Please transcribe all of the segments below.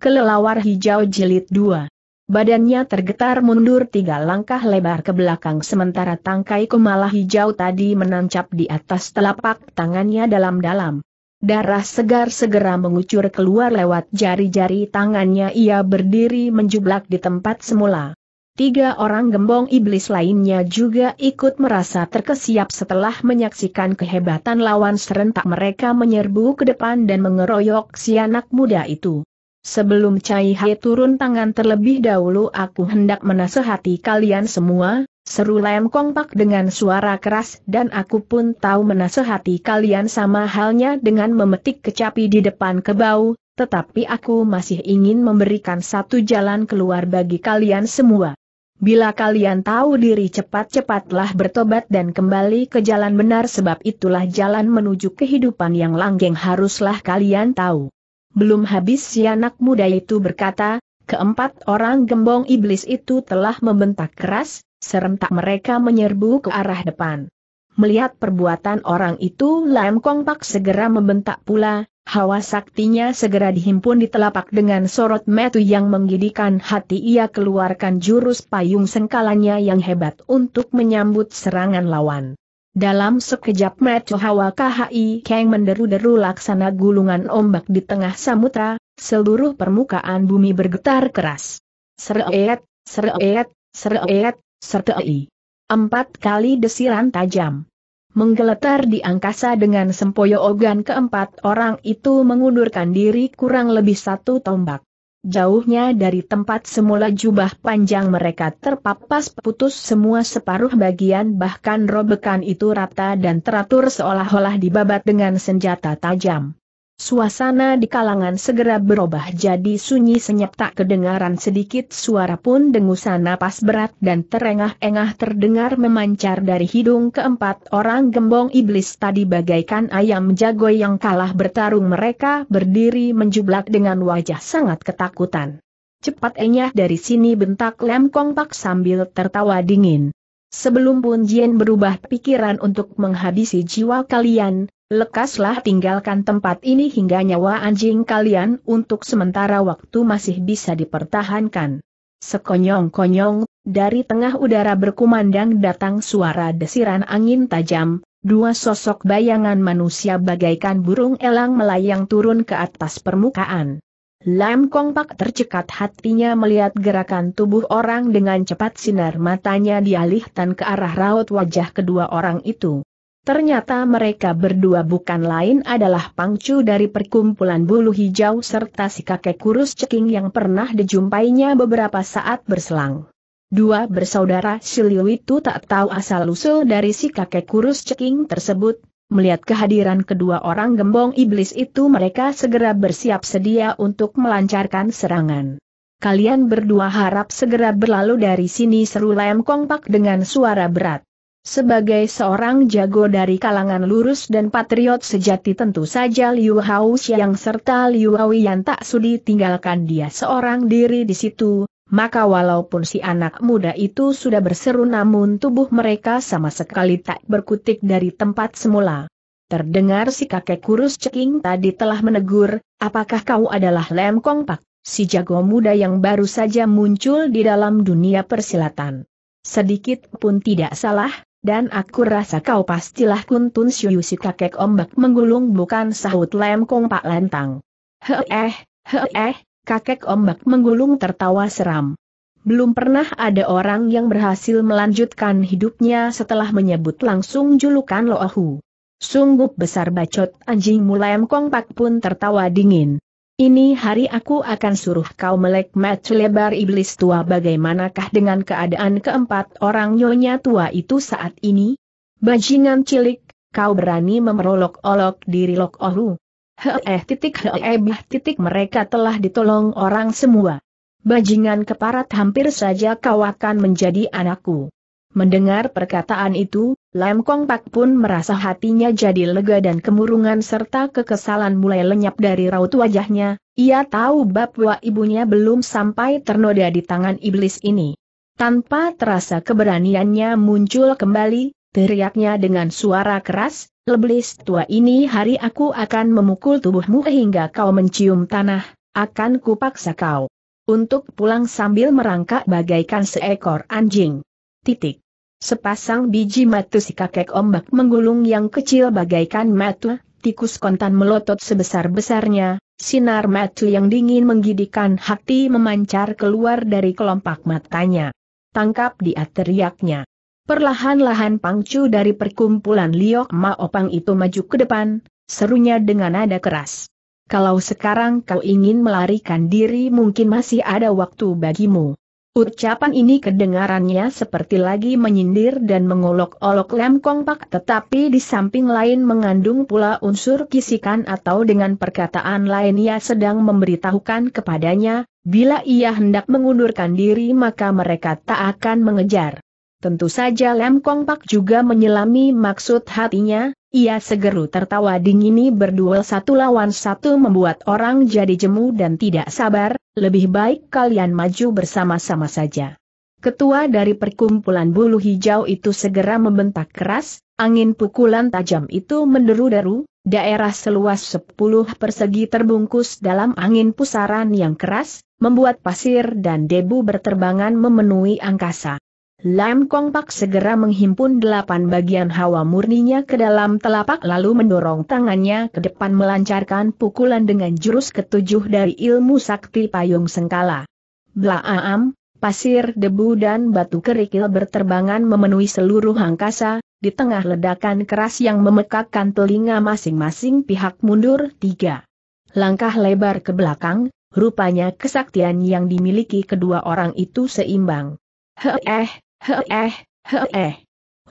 Kelelawar Hijau Jilid 2. Badannya tergetar mundur tiga langkah lebar ke belakang sementara tangkai kumala hijau tadi menancap di atas telapak tangannya dalam-dalam. Darah segar segera mengucur keluar lewat jari-jari tangannya ia berdiri menjublak di tempat semula. Tiga orang gembong iblis lainnya juga ikut merasa terkesiap setelah menyaksikan kehebatan lawan serentak mereka menyerbu ke depan dan mengeroyok si anak muda itu. Sebelum Cai Hai turun tangan terlebih dahulu aku hendak menasehati kalian semua, seru Kong Pak dengan suara keras dan aku pun tahu menasehati kalian sama halnya dengan memetik kecapi di depan kebau, tetapi aku masih ingin memberikan satu jalan keluar bagi kalian semua. Bila kalian tahu diri cepat-cepatlah bertobat dan kembali ke jalan benar sebab itulah jalan menuju kehidupan yang langgeng haruslah kalian tahu belum habis si anak muda itu berkata, keempat orang gembong iblis itu telah membentak keras, serentak mereka menyerbu ke arah depan. Melihat perbuatan orang itu Lam Kong Pak segera membentak pula, hawa saktinya segera dihimpun di telapak dengan sorot metu yang menggidikan hati ia keluarkan jurus payung sengkalannya yang hebat untuk menyambut serangan lawan. Dalam sekejap mata Hawa KHI Kang menderu-deru laksana gulungan ombak di tengah samudra, seluruh permukaan bumi bergetar keras. Sereet, sereet, sereet, sertei. Empat kali desiran tajam. Menggeletar di angkasa dengan sempoyo ogan keempat orang itu mengundurkan diri kurang lebih satu tombak. Jauhnya dari tempat semula jubah panjang mereka terpapas putus semua separuh bagian bahkan robekan itu rata dan teratur seolah-olah dibabat dengan senjata tajam. Suasana di kalangan segera berubah jadi sunyi senyap tak kedengaran sedikit suara pun dengusan napas berat dan terengah-engah terdengar memancar dari hidung keempat orang gembong iblis tadi bagaikan ayam jago yang kalah bertarung mereka berdiri menjublak dengan wajah sangat ketakutan. Cepat enyah dari sini bentak Lem kongpak sambil tertawa dingin. Sebelum pun Jien berubah pikiran untuk menghabisi jiwa kalian, Lekaslah tinggalkan tempat ini hingga nyawa anjing kalian untuk sementara waktu masih bisa dipertahankan. Sekonyong-konyong, dari tengah udara berkumandang datang suara desiran angin tajam, dua sosok bayangan manusia bagaikan burung elang melayang turun ke atas permukaan. Lam Kong Pak tercekat hatinya melihat gerakan tubuh orang dengan cepat sinar matanya dialihkan ke arah raut wajah kedua orang itu. Ternyata mereka berdua bukan lain adalah pangcu dari perkumpulan bulu hijau serta si kakek kurus ceking yang pernah dijumpainya beberapa saat berselang. Dua bersaudara Siliu itu tak tahu asal-usul dari si kakek kurus ceking tersebut, melihat kehadiran kedua orang gembong iblis itu mereka segera bersiap sedia untuk melancarkan serangan. Kalian berdua harap segera berlalu dari sini seru Lem Kongpak dengan suara berat. Sebagai seorang jago dari kalangan lurus dan patriot sejati tentu saja Liu Hao yang serta Liu yang tak sudi tinggalkan dia seorang diri di situ, maka walaupun si anak muda itu sudah berseru namun tubuh mereka sama sekali tak berkutik dari tempat semula. Terdengar si kakek kurus ceking tadi telah menegur, apakah kau adalah Lem Kong Pak, si jago muda yang baru saja muncul di dalam dunia persilatan. Sedikit pun tidak salah, dan aku rasa kau pastilah kuntun syuyu si kakek ombak menggulung bukan sahut lem kong pak lentang. He eh, he eh, kakek ombak menggulung tertawa seram. Belum pernah ada orang yang berhasil melanjutkan hidupnya setelah menyebut langsung julukan Loahu. Sungguh besar bacot anjing mulai Kong Pak pun tertawa dingin. Ini hari aku akan suruh kau melek match lebar iblis tua bagaimanakah dengan keadaan keempat orang nyonya tua itu saat ini? Bajingan cilik, kau berani memerolok-olok diri Lok Ohu. Heeh titik heeh bah titik mereka telah ditolong orang semua. Bajingan keparat hampir saja kau akan menjadi anakku. Mendengar perkataan itu, Lem Kong Pak pun merasa hatinya jadi lega dan kemurungan serta kekesalan mulai lenyap dari raut wajahnya, ia tahu bahwa ibunya belum sampai ternoda di tangan iblis ini. Tanpa terasa keberaniannya muncul kembali, teriaknya dengan suara keras, leblis tua ini hari aku akan memukul tubuhmu hingga kau mencium tanah, akan kupaksa kau. Untuk pulang sambil merangkak bagaikan seekor anjing. Titik. Sepasang biji matu si kakek ombak menggulung yang kecil bagaikan matu, tikus kontan melotot sebesar-besarnya, sinar matu yang dingin menggidikan hati memancar keluar dari kelompak matanya. Tangkap dia teriaknya. Perlahan-lahan pangcu dari perkumpulan Liok Maopang itu maju ke depan, serunya dengan nada keras. Kalau sekarang kau ingin melarikan diri mungkin masih ada waktu bagimu. Ucapan ini kedengarannya seperti lagi menyindir dan mengolok-olok Lem Kong Pak tetapi di samping lain mengandung pula unsur kisikan atau dengan perkataan lain ia sedang memberitahukan kepadanya, bila ia hendak mengundurkan diri maka mereka tak akan mengejar. Tentu saja Lem Kong Pak juga menyelami maksud hatinya, ia segeru tertawa dingini berduel satu lawan satu membuat orang jadi jemu dan tidak sabar, lebih baik kalian maju bersama-sama saja. Ketua dari perkumpulan bulu hijau itu segera membentak keras, angin pukulan tajam itu menderu-deru, daerah seluas sepuluh persegi terbungkus dalam angin pusaran yang keras, membuat pasir dan debu berterbangan memenuhi angkasa. Lam Kong Pak segera menghimpun delapan bagian hawa murninya ke dalam telapak lalu mendorong tangannya ke depan melancarkan pukulan dengan jurus ketujuh dari ilmu sakti payung sengkala. Blaam, pasir debu dan batu kerikil berterbangan memenuhi seluruh angkasa, di tengah ledakan keras yang memekakkan telinga masing-masing pihak mundur tiga. Langkah lebar ke belakang, rupanya kesaktian yang dimiliki kedua orang itu seimbang. Heh, Eh, he eh.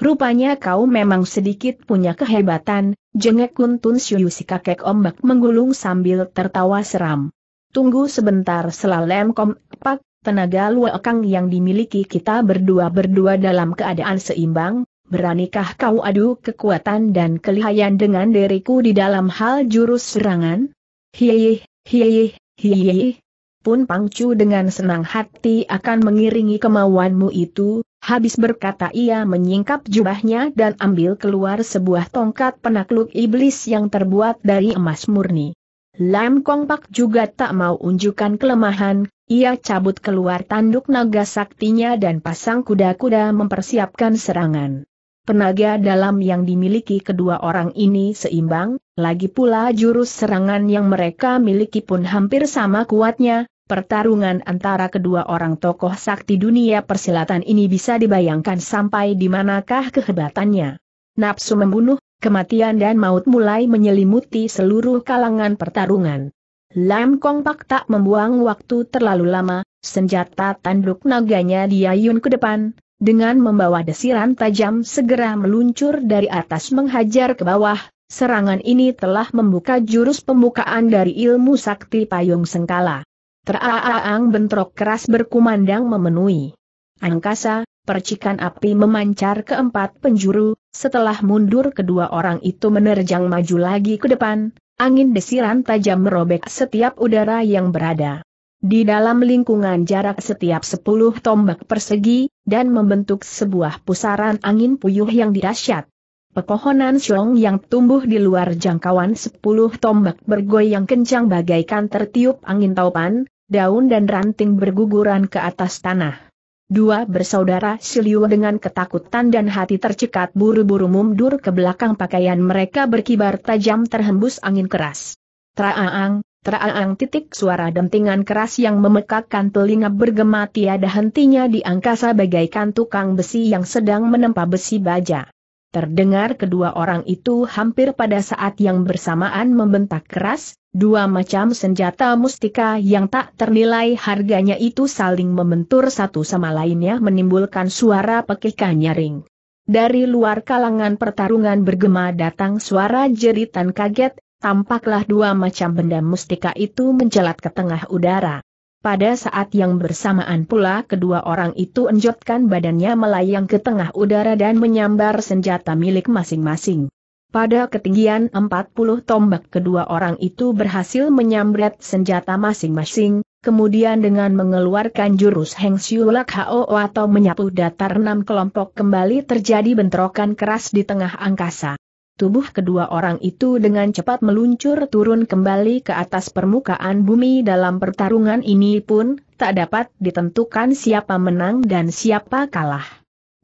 Rupanya kau memang sedikit punya kehebatan, jengek Kuntun Siu si kakek ombak menggulung sambil tertawa seram. Tunggu sebentar selalem Pak, tenaga luakang yang dimiliki kita berdua-berdua dalam keadaan seimbang, beranikah kau adu kekuatan dan kelihayan dengan diriku di dalam hal jurus serangan? Hiih, hiih, hiih, pun Pangcu dengan senang hati akan mengiringi kemauanmu itu, habis berkata ia menyingkap jubahnya dan ambil keluar sebuah tongkat penakluk iblis yang terbuat dari emas murni. Lam Kong Pak juga tak mau unjukkan kelemahan, ia cabut keluar tanduk naga saktinya dan pasang kuda-kuda mempersiapkan serangan. Penaga dalam yang dimiliki kedua orang ini seimbang, lagi pula jurus serangan yang mereka miliki pun hampir sama kuatnya, Pertarungan antara kedua orang tokoh sakti dunia persilatan ini bisa dibayangkan sampai di manakah kehebatannya. Nafsu membunuh, kematian dan maut mulai menyelimuti seluruh kalangan pertarungan. Lam Kong Pak tak membuang waktu terlalu lama, senjata tanduk naganya diayun ke depan, dengan membawa desiran tajam segera meluncur dari atas menghajar ke bawah, serangan ini telah membuka jurus pembukaan dari ilmu sakti payung sengkala. Teraaang bentrok keras berkumandang memenuhi. Angkasa, percikan api memancar ke empat penjuru, setelah mundur kedua orang itu menerjang maju lagi ke depan, angin desiran tajam merobek setiap udara yang berada di dalam lingkungan jarak setiap sepuluh tombak persegi, dan membentuk sebuah pusaran angin puyuh yang dirasyat. Pepohonan syong yang tumbuh di luar jangkauan sepuluh tombak bergoyang kencang bagaikan tertiup angin taupan, daun dan ranting berguguran ke atas tanah. Dua bersaudara Siliu dengan ketakutan dan hati tercekat buru-buru mundur ke belakang pakaian mereka berkibar tajam terhembus angin keras. Traaang, traaang titik suara dentingan keras yang memekakkan telinga bergema tiada hentinya di angkasa bagaikan tukang besi yang sedang menempa besi baja. Terdengar kedua orang itu hampir pada saat yang bersamaan membentak keras, Dua macam senjata mustika yang tak ternilai harganya itu saling membentur satu sama lainnya menimbulkan suara pekikan nyaring. Dari luar kalangan pertarungan bergema datang suara jeritan kaget, tampaklah dua macam benda mustika itu menjelat ke tengah udara. Pada saat yang bersamaan pula kedua orang itu enjotkan badannya melayang ke tengah udara dan menyambar senjata milik masing-masing. Pada ketinggian 40 tombak kedua orang itu berhasil menyambret senjata masing-masing, kemudian dengan mengeluarkan jurus Heng Siulak Hao atau menyapu datar enam kelompok kembali terjadi bentrokan keras di tengah angkasa. Tubuh kedua orang itu dengan cepat meluncur turun kembali ke atas permukaan bumi dalam pertarungan ini pun, tak dapat ditentukan siapa menang dan siapa kalah.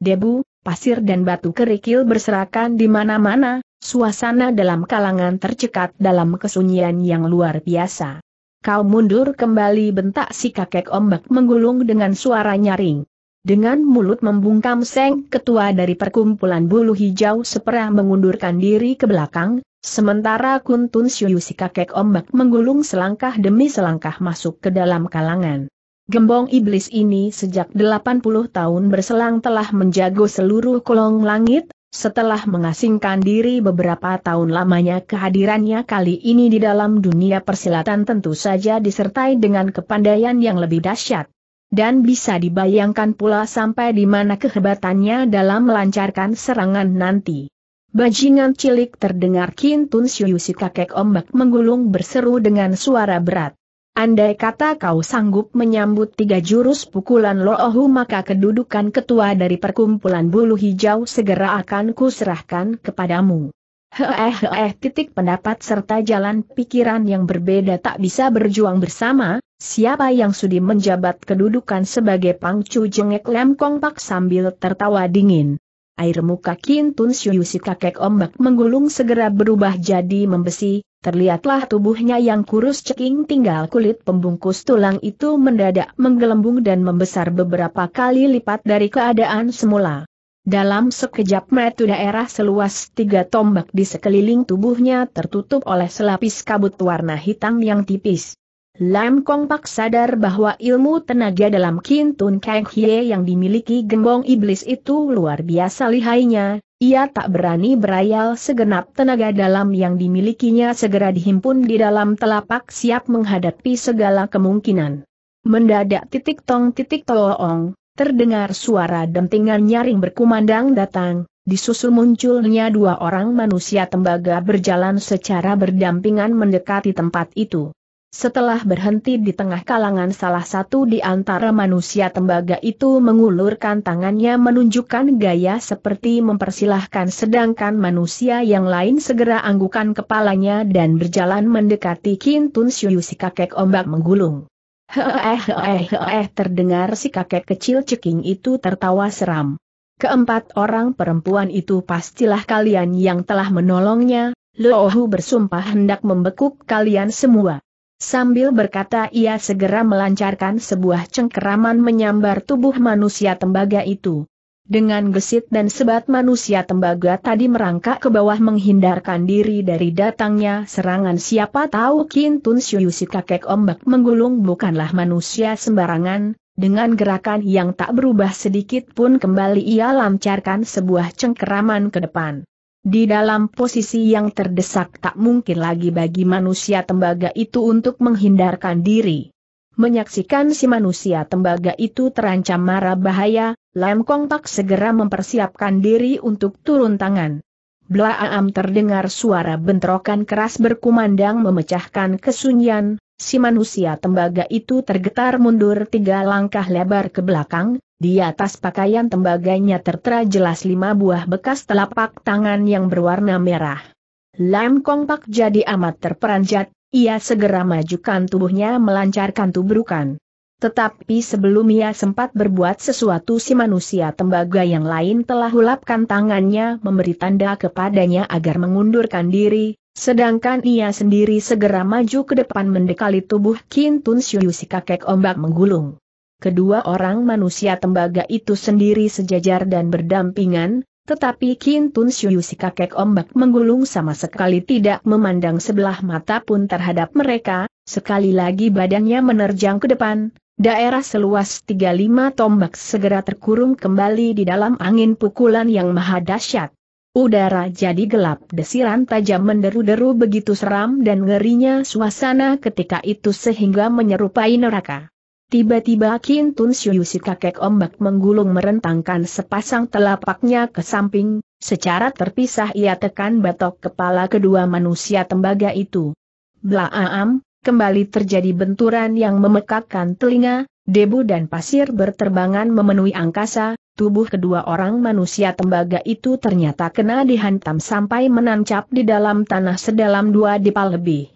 Debu, pasir dan batu kerikil berserakan di mana-mana, Suasana dalam kalangan tercekat dalam kesunyian yang luar biasa. Kau mundur kembali bentak si kakek ombak menggulung dengan suara nyaring. Dengan mulut membungkam Seng ketua dari perkumpulan bulu hijau seperah mengundurkan diri ke belakang, sementara Kuntun syuyu si kakek ombak menggulung selangkah demi selangkah masuk ke dalam kalangan. Gembong iblis ini sejak 80 tahun berselang telah menjago seluruh kolong langit, setelah mengasingkan diri beberapa tahun lamanya kehadirannya kali ini di dalam dunia persilatan tentu saja disertai dengan kepandaian yang lebih dahsyat. Dan bisa dibayangkan pula sampai di mana kehebatannya dalam melancarkan serangan nanti. Bajingan cilik terdengar Kintun si kakek ombak menggulung berseru dengan suara berat. Andai kata kau sanggup menyambut tiga jurus pukulan Loohu maka kedudukan ketua dari perkumpulan bulu hijau segera akan kuserahkan kepadamu. Hehehe. titik pendapat serta jalan pikiran yang berbeda tak bisa berjuang bersama, siapa yang sudi menjabat kedudukan sebagai pangcu jengek lem kongpak sambil tertawa dingin. Air muka Kintun Syuyusi kakek ombak menggulung segera berubah jadi membesi, terlihatlah tubuhnya yang kurus ceking tinggal kulit pembungkus tulang itu mendadak menggelembung dan membesar beberapa kali lipat dari keadaan semula. Dalam sekejap mata daerah seluas tiga tombak di sekeliling tubuhnya tertutup oleh selapis kabut warna hitam yang tipis. Lam Kong Pak sadar bahwa ilmu tenaga dalam Kintun Kang Hye yang dimiliki gembong iblis itu luar biasa lihainya, ia tak berani berayal segenap tenaga dalam yang dimilikinya segera dihimpun di dalam telapak siap menghadapi segala kemungkinan. Mendadak titik tong titik toong, terdengar suara dentingan nyaring berkumandang datang, disusul munculnya dua orang manusia tembaga berjalan secara berdampingan mendekati tempat itu. Setelah berhenti di tengah kalangan salah satu di antara manusia tembaga itu mengulurkan tangannya menunjukkan gaya seperti mempersilahkan sedangkan manusia yang lain segera anggukan kepalanya dan berjalan mendekati Kintun Shuyu si kakek ombak menggulung. Heeh heeh terdengar si kakek kecil ceking itu tertawa seram. Keempat orang perempuan itu pastilah kalian yang telah menolongnya, Lohu bersumpah hendak membekuk kalian semua. Sambil berkata ia segera melancarkan sebuah cengkeraman menyambar tubuh manusia tembaga itu. Dengan gesit dan sebat manusia tembaga tadi merangkak ke bawah menghindarkan diri dari datangnya serangan siapa tahu Kintun Syuyusi kakek ombak menggulung bukanlah manusia sembarangan, dengan gerakan yang tak berubah sedikit pun kembali ia lancarkan sebuah cengkeraman ke depan. Di dalam posisi yang terdesak tak mungkin lagi bagi manusia tembaga itu untuk menghindarkan diri. Menyaksikan si manusia tembaga itu terancam marah bahaya, Lam Kong tak segera mempersiapkan diri untuk turun tangan. Blaam terdengar suara bentrokan keras berkumandang memecahkan kesunyian, si manusia tembaga itu tergetar mundur tiga langkah lebar ke belakang, di atas pakaian tembaganya tertera jelas lima buah bekas telapak tangan yang berwarna merah. Lam Kong Pak jadi amat terperanjat, ia segera majukan tubuhnya melancarkan tubrukan. Tetapi sebelum ia sempat berbuat sesuatu si manusia tembaga yang lain telah hulapkan tangannya memberi tanda kepadanya agar mengundurkan diri, sedangkan ia sendiri segera maju ke depan mendekali tubuh Kintun Shuyu si kakek ombak menggulung kedua orang manusia tembaga itu sendiri sejajar dan berdampingan, tetapi Kintun Shuyu si kakek ombak menggulung sama sekali tidak memandang sebelah mata pun terhadap mereka, sekali lagi badannya menerjang ke depan, daerah seluas 35 tombak segera terkurung kembali di dalam angin pukulan yang maha dahsyat. Udara jadi gelap desiran tajam menderu-deru begitu seram dan ngerinya suasana ketika itu sehingga menyerupai neraka. Tiba-tiba Kintun si kakek ombak menggulung merentangkan sepasang telapaknya ke samping, secara terpisah ia tekan batok kepala kedua manusia tembaga itu. Blaam, kembali terjadi benturan yang memekakkan telinga, debu dan pasir berterbangan memenuhi angkasa, tubuh kedua orang manusia tembaga itu ternyata kena dihantam sampai menancap di dalam tanah sedalam dua dipal lebih.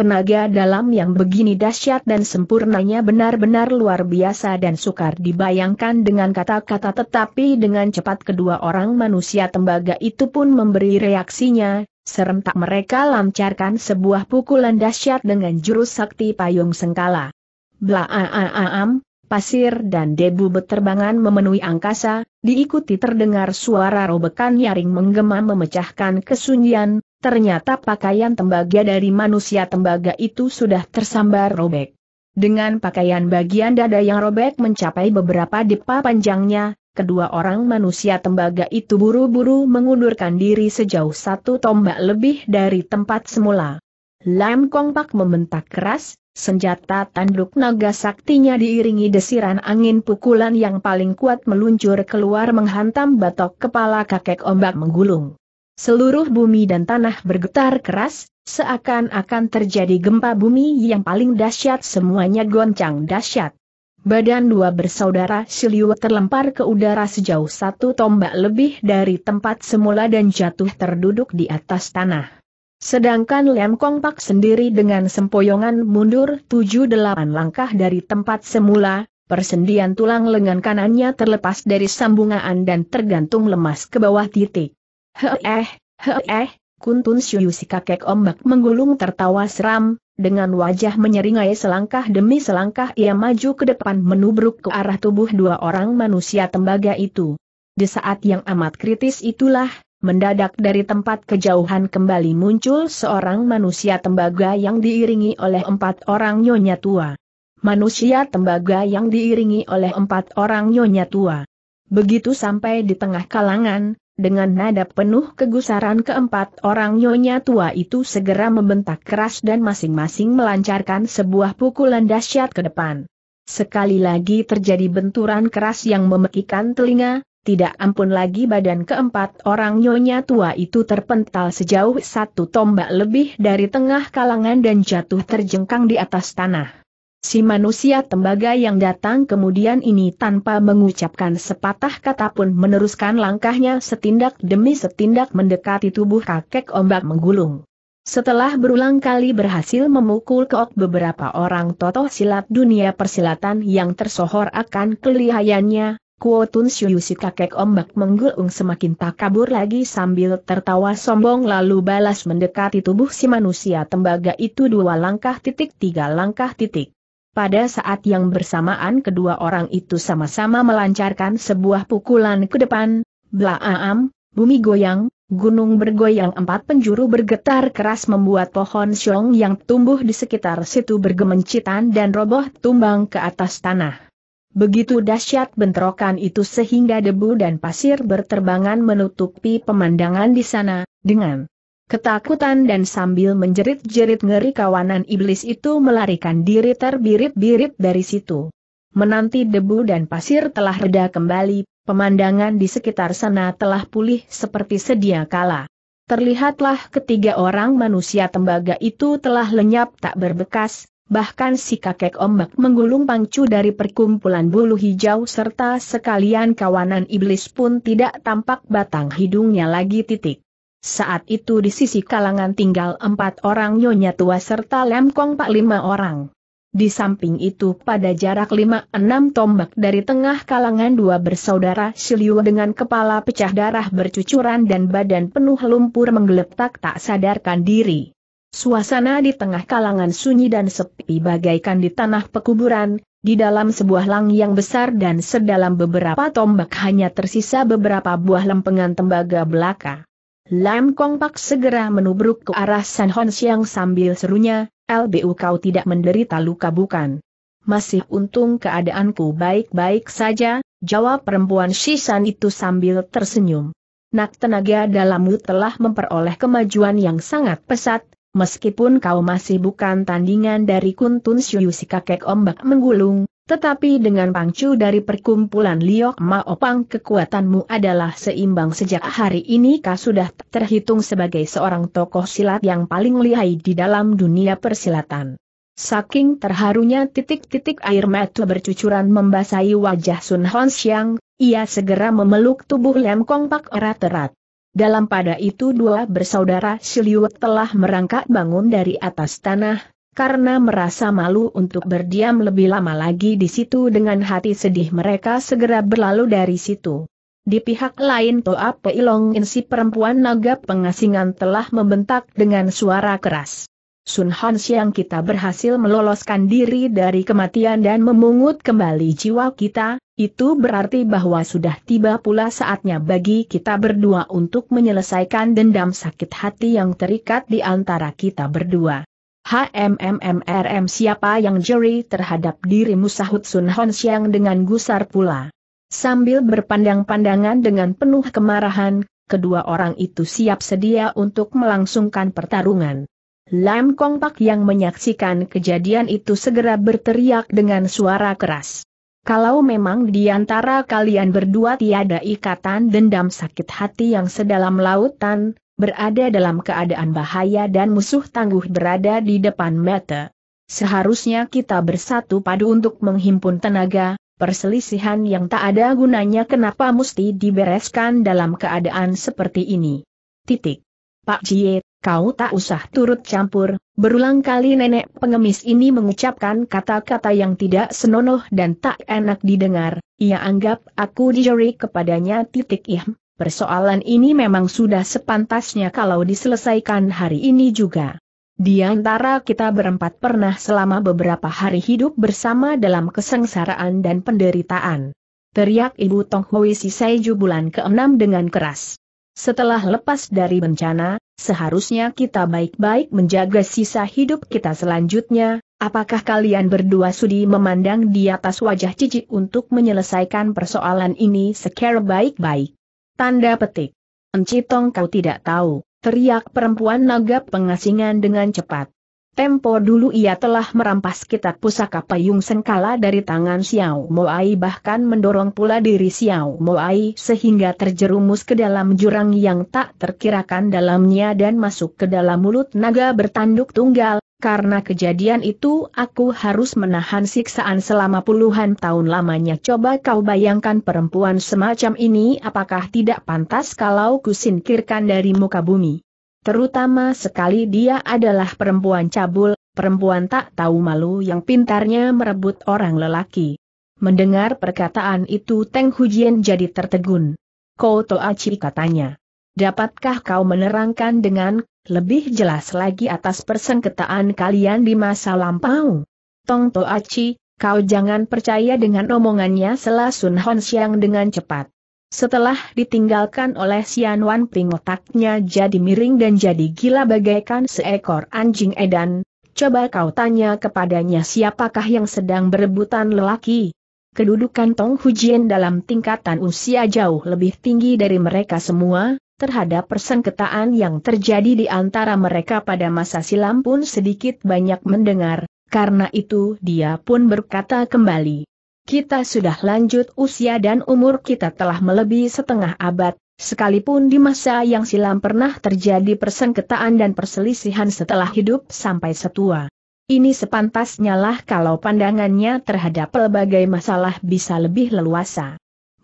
Tenaga dalam yang begini dahsyat dan sempurnanya benar-benar luar biasa dan sukar dibayangkan dengan kata-kata tetapi dengan cepat kedua orang manusia tembaga itu pun memberi reaksinya, serentak mereka lancarkan sebuah pukulan dahsyat dengan jurus sakti payung sengkala. Blaaam, pasir dan debu beterbangan memenuhi angkasa, diikuti terdengar suara robekan nyaring menggema memecahkan kesunyian, Ternyata pakaian tembaga dari manusia tembaga itu sudah tersambar robek. Dengan pakaian bagian dada yang robek mencapai beberapa depa panjangnya, kedua orang manusia tembaga itu buru-buru mengundurkan diri sejauh satu tombak lebih dari tempat semula. Lam Kong Pak membentak keras, senjata tanduk naga saktinya diiringi desiran angin pukulan yang paling kuat meluncur keluar menghantam batok kepala kakek ombak menggulung. Seluruh bumi dan tanah bergetar keras, seakan-akan terjadi gempa bumi yang paling dahsyat semuanya goncang dahsyat. Badan dua bersaudara Siliu terlempar ke udara sejauh satu tombak lebih dari tempat semula dan jatuh terduduk di atas tanah. Sedangkan Lem Kong Pak sendiri dengan sempoyongan mundur tujuh delapan langkah dari tempat semula, persendian tulang lengan kanannya terlepas dari sambungan dan tergantung lemas ke bawah titik. Heeh, heeh, Kuntun Syuyu si kakek ombak menggulung tertawa seram, dengan wajah menyeringai selangkah demi selangkah ia maju ke depan menubruk ke arah tubuh dua orang manusia tembaga itu. Di saat yang amat kritis itulah, mendadak dari tempat kejauhan kembali muncul seorang manusia tembaga yang diiringi oleh empat orang nyonya tua. Manusia tembaga yang diiringi oleh empat orang nyonya tua. Begitu sampai di tengah kalangan, dengan nada penuh kegusaran keempat orang nyonya tua itu segera membentak keras dan masing-masing melancarkan sebuah pukulan dahsyat ke depan. Sekali lagi terjadi benturan keras yang memekikan telinga, tidak ampun lagi badan keempat orang nyonya tua itu terpental sejauh satu tombak lebih dari tengah kalangan dan jatuh terjengkang di atas tanah. Si manusia tembaga yang datang kemudian ini tanpa mengucapkan sepatah kata pun meneruskan langkahnya setindak demi setindak mendekati tubuh kakek ombak menggulung. Setelah berulang kali berhasil memukul keok beberapa orang totoh silat dunia persilatan yang tersohor akan kelihayannya, Kuotun Shiu si kakek ombak menggulung semakin tak kabur lagi sambil tertawa sombong lalu balas mendekati tubuh si manusia tembaga itu dua langkah titik tiga langkah titik. Pada saat yang bersamaan kedua orang itu sama-sama melancarkan sebuah pukulan ke depan, Blaam, bumi goyang, gunung bergoyang empat penjuru bergetar keras membuat pohon siong yang tumbuh di sekitar situ bergemencitan dan roboh tumbang ke atas tanah. Begitu dahsyat bentrokan itu sehingga debu dan pasir berterbangan menutupi pemandangan di sana, dengan Ketakutan dan sambil menjerit-jerit ngeri kawanan iblis itu melarikan diri terbirit-birit dari situ. Menanti debu dan pasir telah reda kembali, pemandangan di sekitar sana telah pulih seperti sedia kala. Terlihatlah ketiga orang manusia tembaga itu telah lenyap tak berbekas, bahkan si kakek ombak menggulung pangcu dari perkumpulan bulu hijau serta sekalian kawanan iblis pun tidak tampak batang hidungnya lagi titik. Saat itu di sisi kalangan tinggal empat orang nyonya tua serta lemkong pak lima orang. Di samping itu pada jarak lima enam tombak dari tengah kalangan dua bersaudara Shiliu dengan kepala pecah darah bercucuran dan badan penuh lumpur menggeletak tak sadarkan diri. Suasana di tengah kalangan sunyi dan sepi bagaikan di tanah pekuburan, di dalam sebuah lang yang besar dan sedalam beberapa tombak hanya tersisa beberapa buah lempengan tembaga belaka. Lam Kong Pak segera menubruk ke arah San Hon Siang sambil serunya, LBU kau tidak menderita luka bukan? Masih untung keadaanku baik-baik saja, jawab perempuan Shisan itu sambil tersenyum. Nak tenaga dalammu telah memperoleh kemajuan yang sangat pesat, meskipun kau masih bukan tandingan dari Kuntun Syuyu si kakek ombak menggulung, tetapi dengan pangcu dari perkumpulan Liok Maopang kekuatanmu adalah seimbang sejak hari ini kau sudah terhitung sebagai seorang tokoh silat yang paling lihai di dalam dunia persilatan. Saking terharunya titik-titik air mata bercucuran membasahi wajah Sun Honsiang. ia segera memeluk tubuh Lem Kong Pak erat-erat. Dalam pada itu dua bersaudara Siliwet telah merangkak bangun dari atas tanah, karena merasa malu untuk berdiam lebih lama lagi di situ dengan hati sedih mereka segera berlalu dari situ. Di pihak lain Toa Peilong Insi perempuan naga pengasingan telah membentak dengan suara keras. Sun Han Siang kita berhasil meloloskan diri dari kematian dan memungut kembali jiwa kita, itu berarti bahwa sudah tiba pula saatnya bagi kita berdua untuk menyelesaikan dendam sakit hati yang terikat di antara kita berdua. HMMMRM siapa yang juri terhadap dirimu sahut Sun Hon Siang dengan gusar pula. Sambil berpandang-pandangan dengan penuh kemarahan, kedua orang itu siap sedia untuk melangsungkan pertarungan. Lam Kong Pak yang menyaksikan kejadian itu segera berteriak dengan suara keras. Kalau memang di antara kalian berdua tiada ikatan dendam sakit hati yang sedalam lautan, berada dalam keadaan bahaya dan musuh tangguh berada di depan mata. Seharusnya kita bersatu padu untuk menghimpun tenaga, perselisihan yang tak ada gunanya kenapa mesti dibereskan dalam keadaan seperti ini. Titik. Pak Jie, kau tak usah turut campur, berulang kali nenek pengemis ini mengucapkan kata-kata yang tidak senonoh dan tak enak didengar, ia anggap aku dijeri kepadanya titik ihm, persoalan ini memang sudah sepantasnya kalau diselesaikan hari ini juga. Di antara kita berempat pernah selama beberapa hari hidup bersama dalam kesengsaraan dan penderitaan. Teriak Ibu Tong Hui Siseju bulan ke-6 dengan keras. Setelah lepas dari bencana, seharusnya kita baik-baik menjaga sisa hidup kita selanjutnya, apakah kalian berdua sudi memandang di atas wajah Cici untuk menyelesaikan persoalan ini secara baik-baik? Tanda petik. Encitong kau tidak tahu, teriak perempuan naga pengasingan dengan cepat. Tempo dulu ia telah merampas kitab pusaka payung sengkala dari tangan Xiao Moai bahkan mendorong pula diri Xiao Moai sehingga terjerumus ke dalam jurang yang tak terkirakan dalamnya dan masuk ke dalam mulut naga bertanduk tunggal, karena kejadian itu aku harus menahan siksaan selama puluhan tahun lamanya. Coba kau bayangkan perempuan semacam ini apakah tidak pantas kalau kusingkirkan dari muka bumi. Terutama sekali dia adalah perempuan cabul, perempuan tak tahu malu yang pintarnya merebut orang lelaki. Mendengar perkataan itu Teng Hujian jadi tertegun. Kau Aci katanya. Dapatkah kau menerangkan dengan lebih jelas lagi atas persengketaan kalian di masa lampau. Tong Toachi, kau jangan percaya dengan omongannya selah Sun Hon Siang dengan cepat. Setelah ditinggalkan oleh Sian Wan Ping otaknya jadi miring dan jadi gila bagaikan seekor anjing edan, coba kau tanya kepadanya siapakah yang sedang berebutan lelaki. Kedudukan Tong Hujian dalam tingkatan usia jauh lebih tinggi dari mereka semua, terhadap persengketaan yang terjadi di antara mereka pada masa silam pun sedikit banyak mendengar, karena itu dia pun berkata kembali. Kita sudah lanjut usia dan umur kita telah melebihi setengah abad, sekalipun di masa yang silam pernah terjadi persengketaan dan perselisihan setelah hidup sampai setua. Ini sepantasnya lah kalau pandangannya terhadap pelbagai masalah bisa lebih leluasa.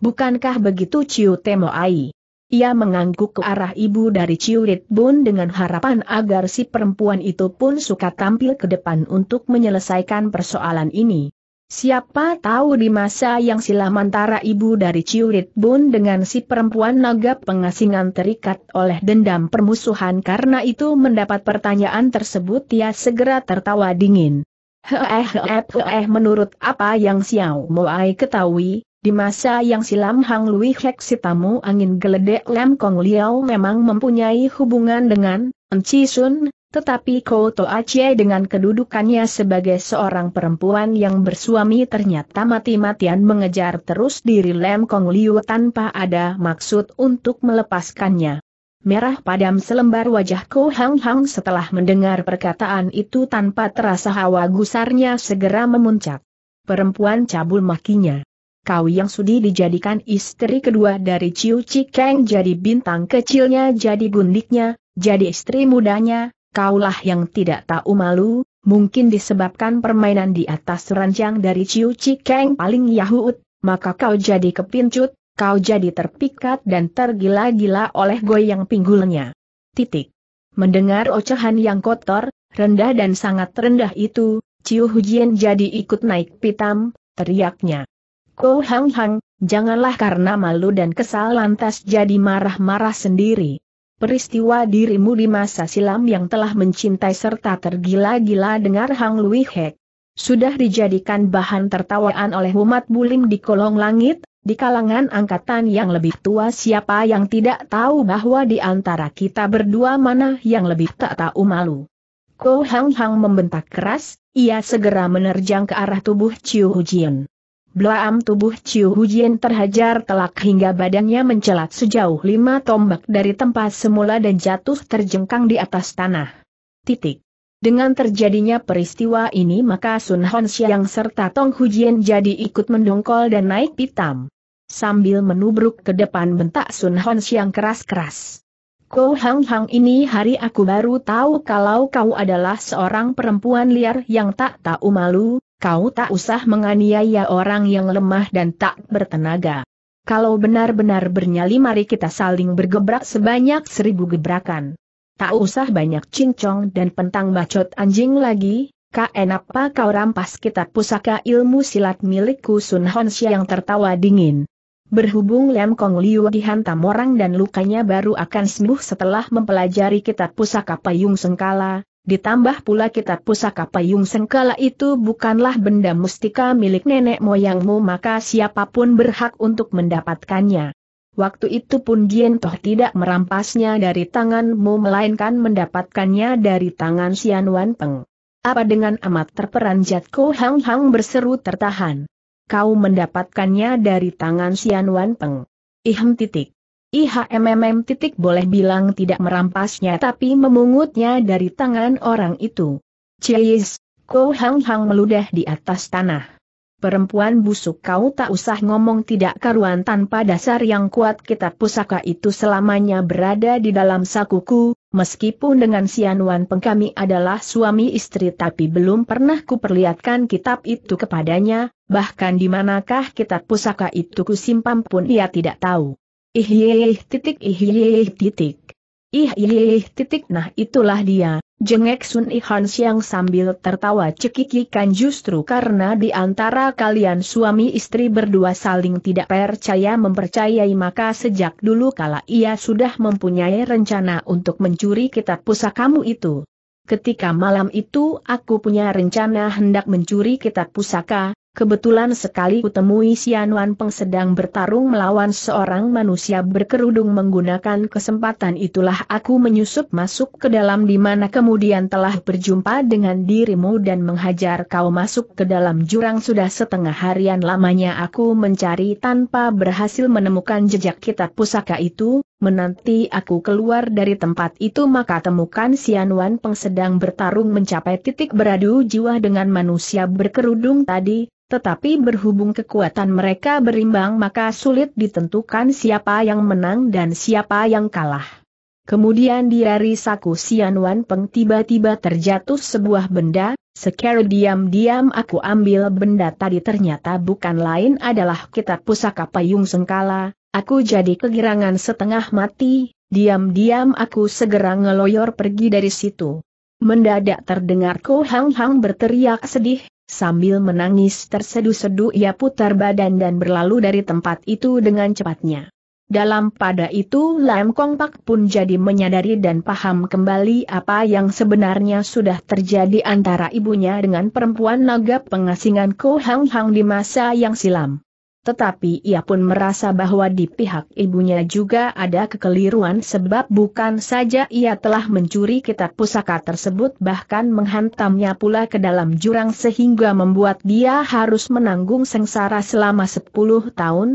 Bukankah begitu Ciu Temoai? Ia mengangguk ke arah ibu dari Rit Bun dengan harapan agar si perempuan itu pun suka tampil ke depan untuk menyelesaikan persoalan ini. Siapa tahu di masa yang silam antara ibu dari Rit Bun dengan si perempuan naga pengasingan terikat oleh dendam permusuhan karena itu mendapat pertanyaan tersebut ia segera tertawa dingin. Heeh heeh heeh menurut apa yang Xiao Moai ketahui, di masa yang silam Hang Lui Hek Sitamu tamu angin geledek Lam Kong Liao memang mempunyai hubungan dengan Enci Sun, tetapi Koto Toa dengan kedudukannya sebagai seorang perempuan yang bersuami ternyata mati-matian mengejar terus diri Lam Kong Liu tanpa ada maksud untuk melepaskannya. Merah padam selembar wajah Ko Hang Hang setelah mendengar perkataan itu tanpa terasa hawa gusarnya segera memuncak. Perempuan cabul makinya kau yang sudi dijadikan istri kedua dari Ciu Cikeng jadi bintang kecilnya jadi gundiknya, jadi istri mudanya, kaulah yang tidak tahu malu, mungkin disebabkan permainan di atas ranjang dari Ciu Cikeng paling yahut, maka kau jadi kepincut, kau jadi terpikat dan tergila-gila oleh goyang pinggulnya. Titik. Mendengar ocehan yang kotor, rendah dan sangat rendah itu, Ciu Hujian jadi ikut naik pitam, teriaknya. Ko Hang Hang, janganlah karena malu dan kesal lantas jadi marah-marah sendiri. Peristiwa dirimu di masa silam yang telah mencintai serta tergila-gila dengar Hang Lui Hek. Sudah dijadikan bahan tertawaan oleh umat bulim di kolong langit, di kalangan angkatan yang lebih tua siapa yang tidak tahu bahwa di antara kita berdua mana yang lebih tak tahu malu. Ko Hang Hang membentak keras, ia segera menerjang ke arah tubuh Chiu Hujian. Belaam tubuh Ciu Hujian terhajar telak hingga badannya mencelat sejauh lima tombak dari tempat semula dan jatuh terjengkang di atas tanah. Titik. Dengan terjadinya peristiwa ini maka Sun Hon Xiang serta Tong Hujian jadi ikut mendongkol dan naik pitam. Sambil menubruk ke depan bentak Sun Hon Xiang keras-keras. Ko Hang Hang ini hari aku baru tahu kalau kau adalah seorang perempuan liar yang tak tahu malu, kau tak usah menganiaya orang yang lemah dan tak bertenaga. Kalau benar-benar bernyali mari kita saling bergebrak sebanyak seribu gebrakan. Tak usah banyak cincong dan pentang bacot anjing lagi, KN apa kau rampas kitab pusaka ilmu silat milikku Sun Honsya yang tertawa dingin. Berhubung Lem Kong Liu dihantam orang dan lukanya baru akan sembuh setelah mempelajari kitab pusaka payung sengkala, Ditambah pula kitab pusaka payung sengkala itu bukanlah benda mustika milik nenek moyangmu maka siapapun berhak untuk mendapatkannya. Waktu itu pun Jien Toh tidak merampasnya dari tanganmu melainkan mendapatkannya dari tangan Sian Wan Peng. Apa dengan amat terperanjat Ko Hang Hang berseru tertahan. Kau mendapatkannya dari tangan Sian Wan Peng. Ihem titik. IHMMM titik boleh bilang tidak merampasnya tapi memungutnya dari tangan orang itu. Cies, Ko Hang Hang meludah di atas tanah. Perempuan busuk kau tak usah ngomong tidak karuan tanpa dasar yang kuat kitab pusaka itu selamanya berada di dalam sakuku, meskipun dengan Sianuan Pengkami adalah suami istri tapi belum pernah kuperlihatkan kitab itu kepadanya, bahkan di manakah kitab pusaka itu kusimpan pun ia tidak tahu. Ih yeh, titik ih yeh, titik. ih yeh, titik nah itulah dia. Jengek Sun Ihan Siang sambil tertawa cekikikan justru karena di antara kalian suami istri berdua saling tidak percaya mempercayai maka sejak dulu kala ia sudah mempunyai rencana untuk mencuri kitab pusakamu itu. Ketika malam itu aku punya rencana hendak mencuri kitab pusaka, Kebetulan sekali kutemui Sianuan Peng sedang bertarung melawan seorang manusia berkerudung menggunakan kesempatan itulah aku menyusup masuk ke dalam di mana kemudian telah berjumpa dengan dirimu dan menghajar kau masuk ke dalam jurang sudah setengah harian lamanya aku mencari tanpa berhasil menemukan jejak kitab pusaka itu, menanti aku keluar dari tempat itu maka temukan Sian Wan Peng sedang bertarung mencapai titik beradu jiwa dengan manusia berkerudung tadi, tetapi berhubung kekuatan mereka berimbang maka sulit ditentukan siapa yang menang dan siapa yang kalah. Kemudian di hari saku Sian Wan Peng tiba-tiba terjatuh sebuah benda, Sekarang diam-diam aku ambil benda tadi ternyata bukan lain adalah kitab pusaka payung sengkala, Aku jadi kegirangan setengah mati, diam-diam aku segera ngeloyor pergi dari situ. Mendadak terdengar Ko Hang Hang berteriak sedih, sambil menangis terseduh-seduh. ia putar badan dan berlalu dari tempat itu dengan cepatnya. Dalam pada itu Lam Kong Pak pun jadi menyadari dan paham kembali apa yang sebenarnya sudah terjadi antara ibunya dengan perempuan naga pengasingan Ko Hang Hang di masa yang silam tetapi ia pun merasa bahwa di pihak ibunya juga ada kekeliruan sebab bukan saja ia telah mencuri kitab pusaka tersebut bahkan menghantamnya pula ke dalam jurang sehingga membuat dia harus menanggung sengsara selama 10 tahun.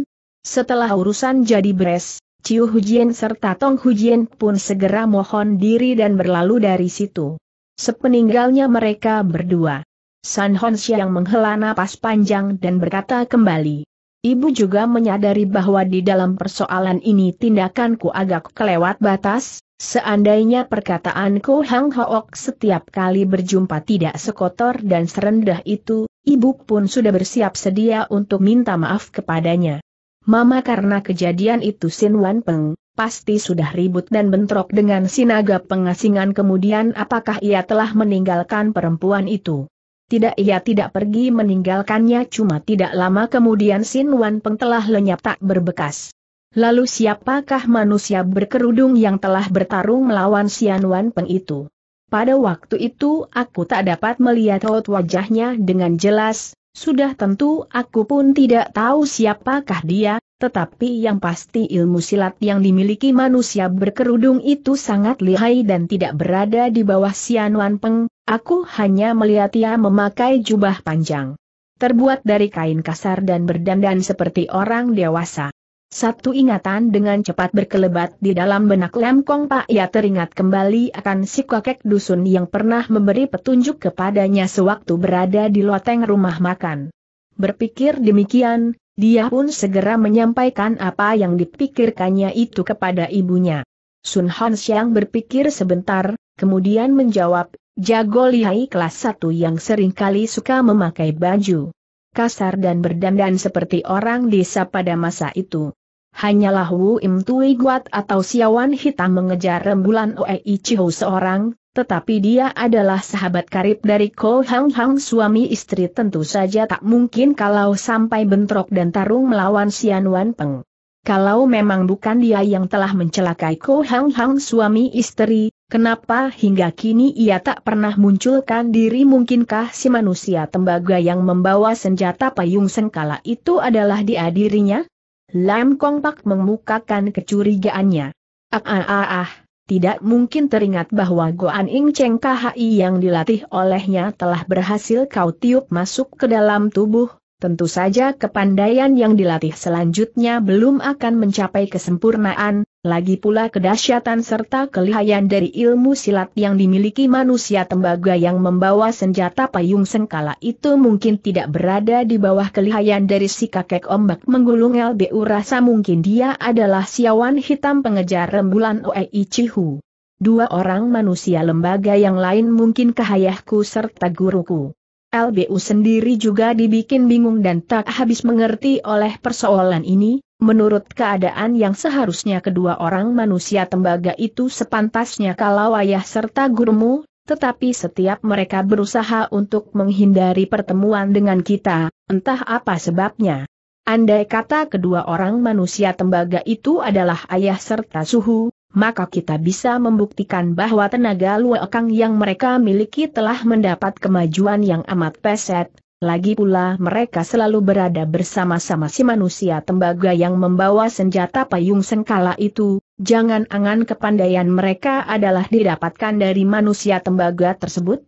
Setelah urusan jadi beres, Ciu Hujian serta Tong Hujian pun segera mohon diri dan berlalu dari situ. Sepeninggalnya mereka berdua. San Hon Xiang menghela napas panjang dan berkata kembali. Ibu juga menyadari bahwa di dalam persoalan ini tindakanku agak kelewat batas, seandainya perkataanku Hang Hook setiap kali berjumpa tidak sekotor dan serendah itu, ibu pun sudah bersiap sedia untuk minta maaf kepadanya. Mama karena kejadian itu Sin Wan Peng, pasti sudah ribut dan bentrok dengan sinaga pengasingan kemudian apakah ia telah meninggalkan perempuan itu. Tidak ia tidak pergi meninggalkannya cuma tidak lama kemudian Sin Wan Peng telah lenyap tak berbekas. Lalu siapakah manusia berkerudung yang telah bertarung melawan Sian Wan Peng itu? Pada waktu itu aku tak dapat melihat wajahnya dengan jelas, sudah tentu aku pun tidak tahu siapakah dia, tetapi yang pasti ilmu silat yang dimiliki manusia berkerudung itu sangat lihai dan tidak berada di bawah Sian Wan Peng, aku hanya melihat ia memakai jubah panjang. Terbuat dari kain kasar dan berdandan seperti orang dewasa. Satu ingatan dengan cepat berkelebat di dalam benak Lam Kong Pak ia teringat kembali akan si kakek dusun yang pernah memberi petunjuk kepadanya sewaktu berada di loteng rumah makan. Berpikir demikian, dia pun segera menyampaikan apa yang dipikirkannya itu kepada ibunya. Sun Han Xiang berpikir sebentar, kemudian menjawab, jago lihai kelas satu yang seringkali suka memakai baju kasar dan berdandan seperti orang desa pada masa itu. Hanyalah Wu Im Tui Guat atau Siawan Hitam mengejar rembulan Oei Chihou seorang, tetapi dia adalah sahabat karib dari Ko Hang Hang suami istri tentu saja tak mungkin kalau sampai bentrok dan tarung melawan Sian Wan Peng. Kalau memang bukan dia yang telah mencelakai Ko Hang Hang suami istri, kenapa hingga kini ia tak pernah munculkan diri mungkinkah si manusia tembaga yang membawa senjata payung sengkala itu adalah dia dirinya? Lam Kong Pak mengemukakan kecurigaannya. Ah ah ah ah tidak mungkin teringat bahwa Goan Ing Cheng KHI yang dilatih olehnya telah berhasil kau tiup masuk ke dalam tubuh, tentu saja kepandaian yang dilatih selanjutnya belum akan mencapai kesempurnaan, lagi pula kedahsyatan serta kelihayan dari ilmu silat yang dimiliki manusia tembaga yang membawa senjata payung sengkala itu mungkin tidak berada di bawah kelihayan dari si kakek ombak menggulung LBU rasa mungkin dia adalah siawan hitam pengejar rembulan Oei Cihu. Dua orang manusia lembaga yang lain mungkin kahayahku serta guruku. LBU sendiri juga dibikin bingung dan tak habis mengerti oleh persoalan ini, menurut keadaan yang seharusnya kedua orang manusia tembaga itu sepantasnya kalau ayah serta gurumu, tetapi setiap mereka berusaha untuk menghindari pertemuan dengan kita, entah apa sebabnya. Andai kata kedua orang manusia tembaga itu adalah ayah serta suhu, maka kita bisa membuktikan bahwa tenaga luekang yang mereka miliki telah mendapat kemajuan yang amat peset, lagi pula mereka selalu berada bersama-sama si manusia tembaga yang membawa senjata payung sengkala itu, jangan angan kepandaian mereka adalah didapatkan dari manusia tembaga tersebut?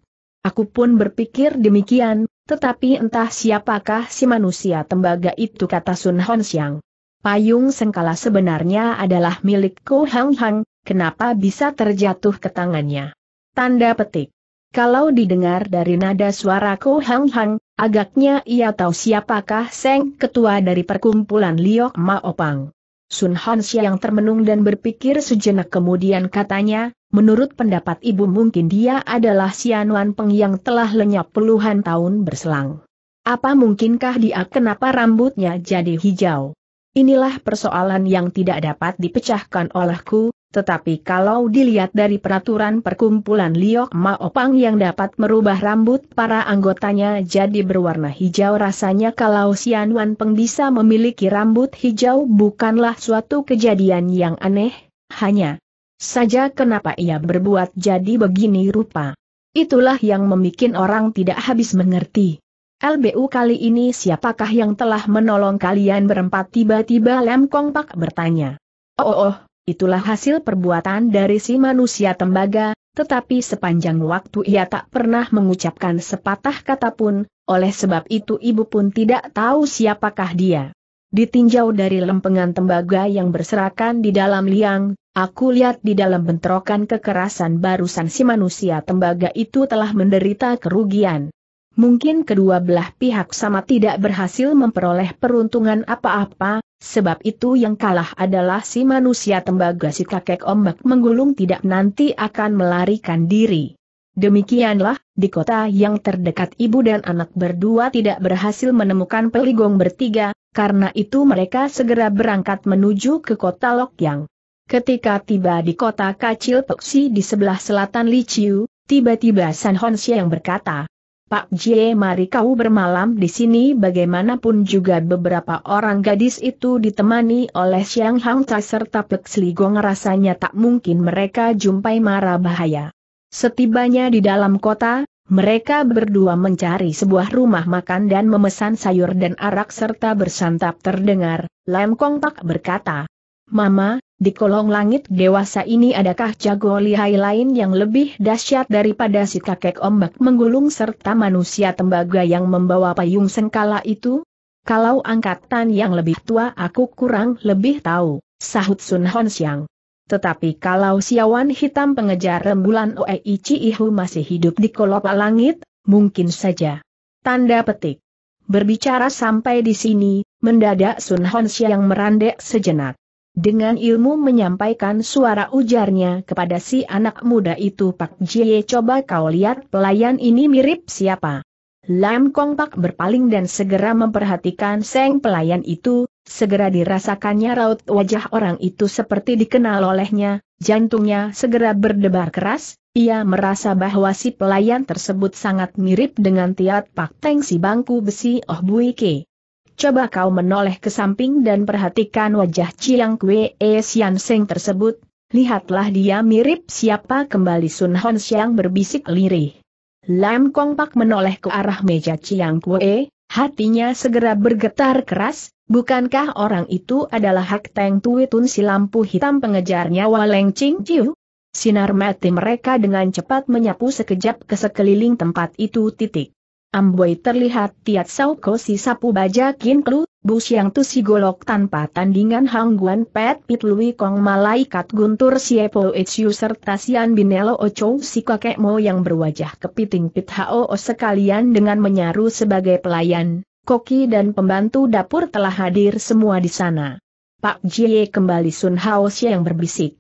Aku pun berpikir demikian, tetapi entah siapakah si manusia tembaga itu kata Sun Hon Xiang payung sengkala sebenarnya adalah milik Ko Hang Hang, kenapa bisa terjatuh ke tangannya? Tanda petik. Kalau didengar dari nada suara Ko Hang Hang, agaknya ia tahu siapakah Seng Ketua dari perkumpulan Liok Ma Opang. Sun Hansia yang termenung dan berpikir sejenak kemudian katanya, menurut pendapat ibu mungkin dia adalah Sian Wan Peng yang telah lenyap puluhan tahun berselang. Apa mungkinkah dia kenapa rambutnya jadi hijau? Inilah persoalan yang tidak dapat dipecahkan olehku, tetapi kalau dilihat dari peraturan perkumpulan Liok Maopang yang dapat merubah rambut para anggotanya jadi berwarna hijau rasanya kalau Sian Wan Peng bisa memiliki rambut hijau bukanlah suatu kejadian yang aneh, hanya saja kenapa ia berbuat jadi begini rupa. Itulah yang membuat orang tidak habis mengerti. LBU kali ini siapakah yang telah menolong kalian berempat tiba-tiba Lem Kong Pak bertanya. Oh, oh, oh, itulah hasil perbuatan dari si manusia tembaga, tetapi sepanjang waktu ia tak pernah mengucapkan sepatah kata pun, oleh sebab itu ibu pun tidak tahu siapakah dia. Ditinjau dari lempengan tembaga yang berserakan di dalam liang, Aku lihat di dalam bentrokan kekerasan barusan si manusia tembaga itu telah menderita kerugian. Mungkin kedua belah pihak sama tidak berhasil memperoleh peruntungan apa-apa, sebab itu yang kalah adalah si manusia tembaga si kakek ombak menggulung tidak nanti akan melarikan diri. Demikianlah, di kota yang terdekat ibu dan anak berdua tidak berhasil menemukan peligong bertiga, karena itu mereka segera berangkat menuju ke kota Lokyang. Ketika tiba di kota kacil Peksi di sebelah selatan Liciu, tiba-tiba San Hon yang berkata, Pak Jie mari kau bermalam di sini bagaimanapun juga beberapa orang gadis itu ditemani oleh Xiang Hang Tai serta Pek Gong rasanya tak mungkin mereka jumpai mara bahaya. Setibanya di dalam kota, mereka berdua mencari sebuah rumah makan dan memesan sayur dan arak serta bersantap terdengar, Lam Kong Pak berkata, Mama, di kolong langit dewasa ini adakah jago lihai lain yang lebih dahsyat daripada si kakek ombak menggulung serta manusia tembaga yang membawa payung sengkala itu? Kalau angkatan yang lebih tua aku kurang lebih tahu, sahut Sun Hon Siang. Tetapi kalau siawan hitam pengejar rembulan Oei Ihu masih hidup di kolop langit, mungkin saja. Tanda petik. Berbicara sampai di sini, mendadak Sun Hon Siang merandek sejenak. Dengan ilmu menyampaikan suara ujarnya kepada si anak muda itu Pak Jie coba kau lihat pelayan ini mirip siapa. Lam Kong Pak berpaling dan segera memperhatikan seng pelayan itu, segera dirasakannya raut wajah orang itu seperti dikenal olehnya, jantungnya segera berdebar keras, ia merasa bahwa si pelayan tersebut sangat mirip dengan Tiat Pak Teng si bangku besi Oh Bui Ke coba kau menoleh ke samping dan perhatikan wajah Chiang Kwe E Sian Seng tersebut, lihatlah dia mirip siapa kembali Sun Hon Siang berbisik lirih. Lam Kong Pak menoleh ke arah meja Chiang e. hatinya segera bergetar keras, bukankah orang itu adalah Hak Teng Tui Tun si lampu hitam pengejarnya Waleng Ching Chiu? Sinar mati mereka dengan cepat menyapu sekejap ke sekeliling tempat itu titik. Amboi terlihat Tiat Sau Ko si sapu baja Kin Klu, Bu Siang Tu si golok tanpa tandingan hangguan Pet Pit Lui Kong Malaikat Guntur Siepo Ichiu serta Sian Binelo Ocho si kakek Mo yang berwajah kepiting Pit Hao sekalian dengan menyaru sebagai pelayan, koki dan pembantu dapur telah hadir semua di sana. Pak Jie kembali Sun Hao yang berbisik.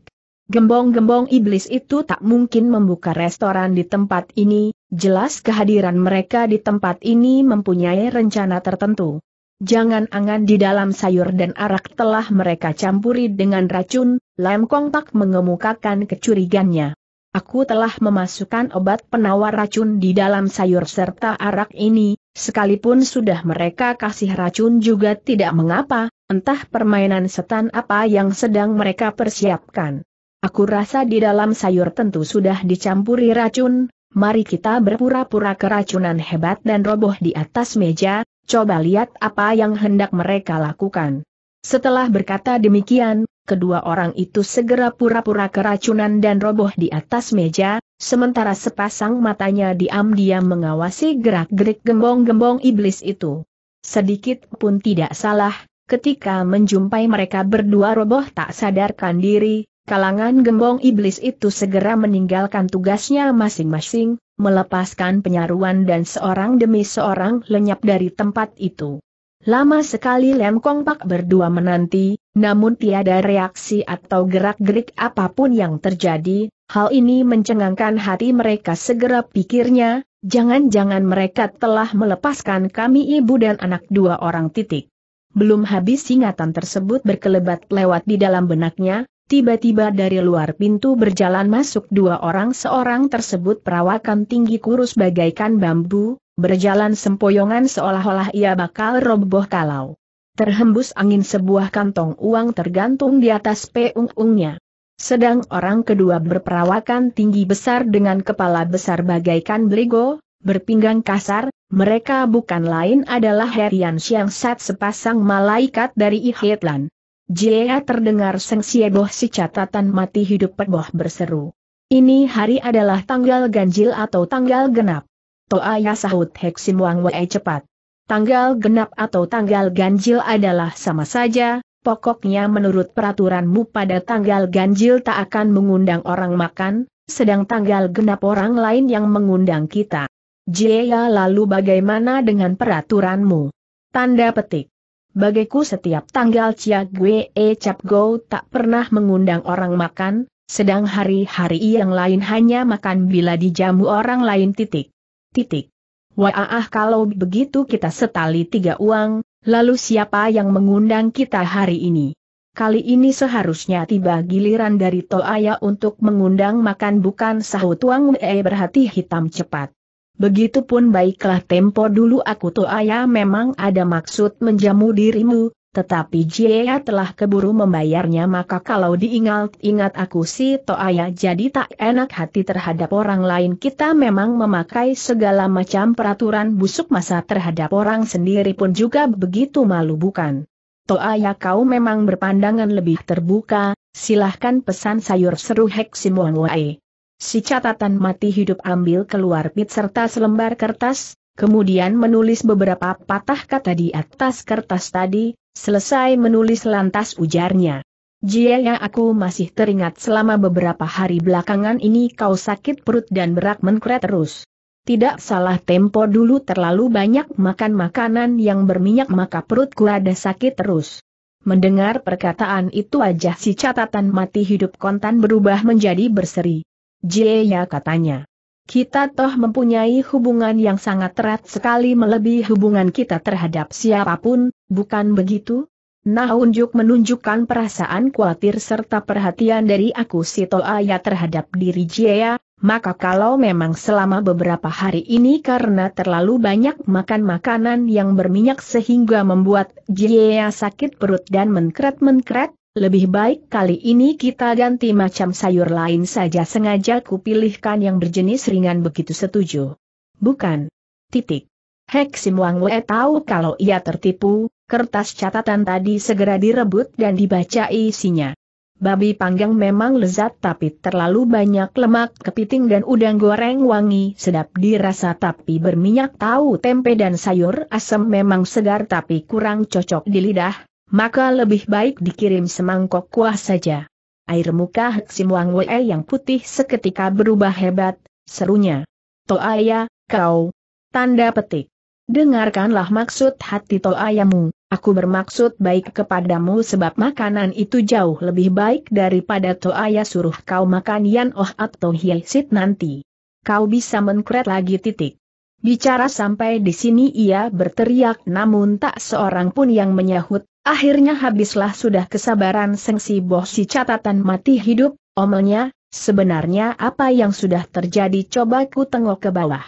Gembong-gembong iblis itu tak mungkin membuka restoran di tempat ini, Jelas kehadiran mereka di tempat ini mempunyai rencana tertentu. Jangan-angan di dalam sayur dan arak telah mereka campuri dengan racun, Lam Kong Tak mengemukakan kecurigannya. Aku telah memasukkan obat penawar racun di dalam sayur serta arak ini, sekalipun sudah mereka kasih racun juga tidak mengapa, entah permainan setan apa yang sedang mereka persiapkan. Aku rasa di dalam sayur tentu sudah dicampuri racun, mari kita berpura-pura keracunan hebat dan roboh di atas meja, coba lihat apa yang hendak mereka lakukan. Setelah berkata demikian, kedua orang itu segera pura-pura keracunan dan roboh di atas meja, sementara sepasang matanya diam-diam mengawasi gerak-gerik gembong-gembong iblis itu. Sedikit pun tidak salah, ketika menjumpai mereka berdua roboh tak sadarkan diri, Kalangan gembong iblis itu segera meninggalkan tugasnya masing-masing, melepaskan penyaruan dan seorang demi seorang lenyap dari tempat itu. Lama sekali Lem Kong Pak berdua menanti, namun tiada reaksi atau gerak-gerik apapun yang terjadi, hal ini mencengangkan hati mereka segera pikirnya, jangan-jangan mereka telah melepaskan kami ibu dan anak dua orang titik. Belum habis ingatan tersebut berkelebat lewat di dalam benaknya, Tiba-tiba dari luar pintu berjalan masuk dua orang seorang tersebut perawakan tinggi kurus bagaikan bambu, berjalan sempoyongan seolah-olah ia bakal roboh kalau terhembus angin sebuah kantong uang tergantung di atas peung-ungnya. Sedang orang kedua berperawakan tinggi besar dengan kepala besar bagaikan beligo, berpinggang kasar, mereka bukan lain adalah Herian Siang Sat sepasang malaikat dari Ihetlan. Jia terdengar Seng Sieboh si catatan mati hidup Peboh berseru. Ini hari adalah tanggal ganjil atau tanggal genap. Toa Toaya sahut Heksim Wang Wei cepat. Tanggal genap atau tanggal ganjil adalah sama saja, pokoknya menurut peraturanmu pada tanggal ganjil tak akan mengundang orang makan, sedang tanggal genap orang lain yang mengundang kita. Jia lalu bagaimana dengan peraturanmu? Tanda petik bagiku setiap tanggal Cia Gue E Cap Go tak pernah mengundang orang makan, sedang hari-hari yang lain hanya makan bila dijamu orang lain titik. Titik. Wah kalau begitu kita setali tiga uang, lalu siapa yang mengundang kita hari ini? Kali ini seharusnya tiba giliran dari Toaya untuk mengundang makan bukan sahut Wang Wei berhati hitam cepat. Begitupun baiklah tempo dulu aku ayah memang ada maksud menjamu dirimu, tetapi Jia telah keburu membayarnya maka kalau diingat-ingat aku si ayah jadi tak enak hati terhadap orang lain kita memang memakai segala macam peraturan busuk masa terhadap orang sendiri pun juga begitu malu bukan? ayah kau memang berpandangan lebih terbuka, silahkan pesan sayur seru Hek Wae si catatan mati hidup ambil keluar pit serta selembar kertas, kemudian menulis beberapa patah kata di atas kertas tadi, selesai menulis lantas ujarnya. Jiaya yang aku masih teringat selama beberapa hari belakangan ini kau sakit perut dan berak menkret terus. Tidak salah tempo dulu terlalu banyak makan makanan yang berminyak maka perutku ada sakit terus. Mendengar perkataan itu aja si catatan mati hidup kontan berubah menjadi berseri. Jaya katanya. Kita toh mempunyai hubungan yang sangat erat sekali melebihi hubungan kita terhadap siapapun, bukan begitu? Nah unjuk menunjukkan perasaan khawatir serta perhatian dari aku si Aya terhadap diri Jaya, maka kalau memang selama beberapa hari ini karena terlalu banyak makan makanan yang berminyak sehingga membuat Jaya sakit perut dan menkret-menkret, lebih baik kali ini kita ganti macam sayur lain saja sengaja kupilihkan yang berjenis ringan begitu setuju. Bukan. Titik. Hek Sim Wang Wei tahu kalau ia tertipu, kertas catatan tadi segera direbut dan dibaca isinya. Babi panggang memang lezat tapi terlalu banyak lemak kepiting dan udang goreng wangi sedap dirasa tapi berminyak tahu tempe dan sayur asam memang segar tapi kurang cocok di lidah, maka lebih baik dikirim semangkok kuah saja. Air muka Heksim Wang Wei yang putih seketika berubah hebat, serunya. Toaya, kau. Tanda petik. Dengarkanlah maksud hati toayamu, aku bermaksud baik kepadamu sebab makanan itu jauh lebih baik daripada toaya suruh kau makan yan oh atau hiasit nanti. Kau bisa menkret lagi titik. Bicara sampai di sini ia berteriak namun tak seorang pun yang menyahut, Akhirnya habislah sudah kesabaran Sengsi Boh si catatan mati hidup, omelnya, sebenarnya apa yang sudah terjadi coba ku tengok ke bawah.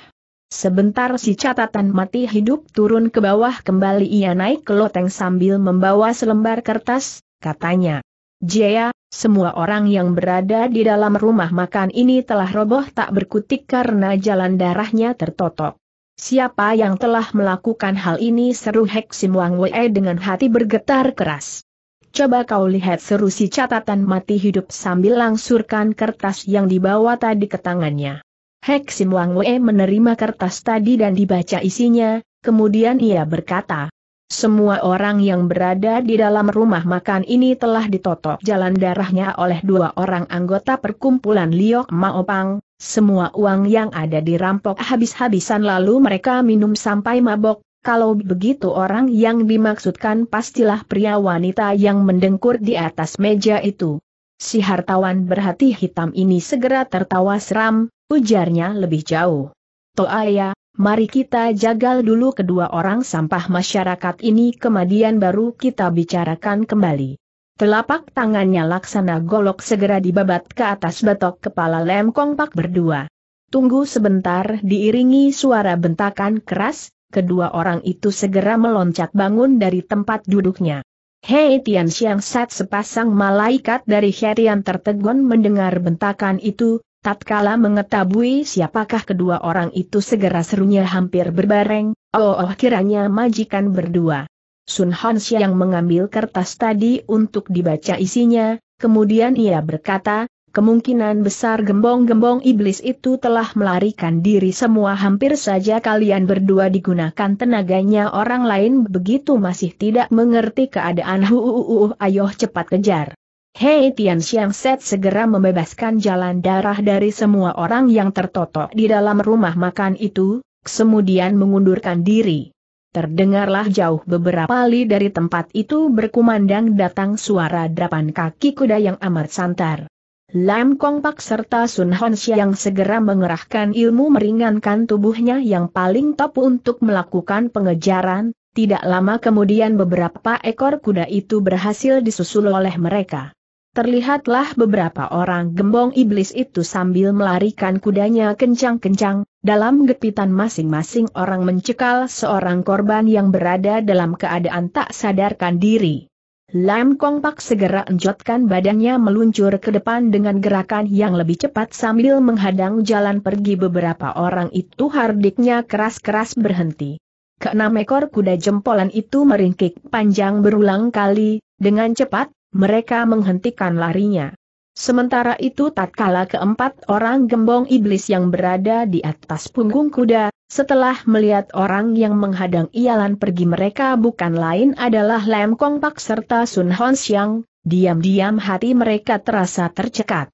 Sebentar si catatan mati hidup turun ke bawah kembali ia naik ke loteng sambil membawa selembar kertas, katanya. Jaya, semua orang yang berada di dalam rumah makan ini telah roboh tak berkutik karena jalan darahnya tertotok. Siapa yang telah melakukan hal ini seru Hek Sim Wang Wei dengan hati bergetar keras. Coba kau lihat seru si catatan mati hidup sambil langsurkan kertas yang dibawa tadi ke tangannya. Hek Sim Wang Wei menerima kertas tadi dan dibaca isinya, kemudian ia berkata, semua orang yang berada di dalam rumah makan ini telah ditotok jalan darahnya oleh dua orang anggota perkumpulan Liok Maopang, semua uang yang ada dirampok habis-habisan lalu mereka minum sampai mabok, kalau begitu orang yang dimaksudkan pastilah pria wanita yang mendengkur di atas meja itu. Si hartawan berhati hitam ini segera tertawa seram, ujarnya lebih jauh. Toaya, mari kita jagal dulu kedua orang sampah masyarakat ini kemudian baru kita bicarakan kembali. Telapak tangannya laksana golok segera dibabat ke atas batok kepala Lem Kong Pak berdua. Tunggu sebentar diiringi suara bentakan keras, kedua orang itu segera meloncat bangun dari tempat duduknya. Hei Tian Xiang Sat sepasang malaikat dari Herian tertegun mendengar bentakan itu, tatkala mengetahui siapakah kedua orang itu segera serunya hampir berbareng, oh oh kiranya majikan berdua. Sun Hans yang mengambil kertas tadi untuk dibaca isinya, kemudian ia berkata, kemungkinan besar gembong-gembong iblis itu telah melarikan diri semua hampir saja kalian berdua digunakan tenaganya orang lain begitu masih tidak mengerti keadaan huuuuh ayoh cepat kejar. Hei Tian Xiang Set segera membebaskan jalan darah dari semua orang yang tertotok di dalam rumah makan itu, kemudian mengundurkan diri. Terdengarlah jauh beberapa kali dari tempat itu berkumandang datang suara drapan kaki kuda yang amat santar. Lam Kong Pak serta Sun Hon yang segera mengerahkan ilmu meringankan tubuhnya yang paling top untuk melakukan pengejaran, tidak lama kemudian beberapa ekor kuda itu berhasil disusul oleh mereka. Terlihatlah beberapa orang gembong iblis itu sambil melarikan kudanya kencang-kencang, dalam gepitan masing-masing orang mencekal seorang korban yang berada dalam keadaan tak sadarkan diri. Lam Kong Pak segera enjotkan badannya meluncur ke depan dengan gerakan yang lebih cepat sambil menghadang jalan pergi beberapa orang itu hardiknya keras-keras berhenti. Keenam ekor kuda jempolan itu meringkik panjang berulang kali, dengan cepat, mereka menghentikan larinya. Sementara itu tatkala keempat orang gembong iblis yang berada di atas punggung kuda, setelah melihat orang yang menghadang ialan pergi mereka bukan lain adalah Lem Kong Pak serta Sun Hon Xiang, diam-diam hati mereka terasa tercekat.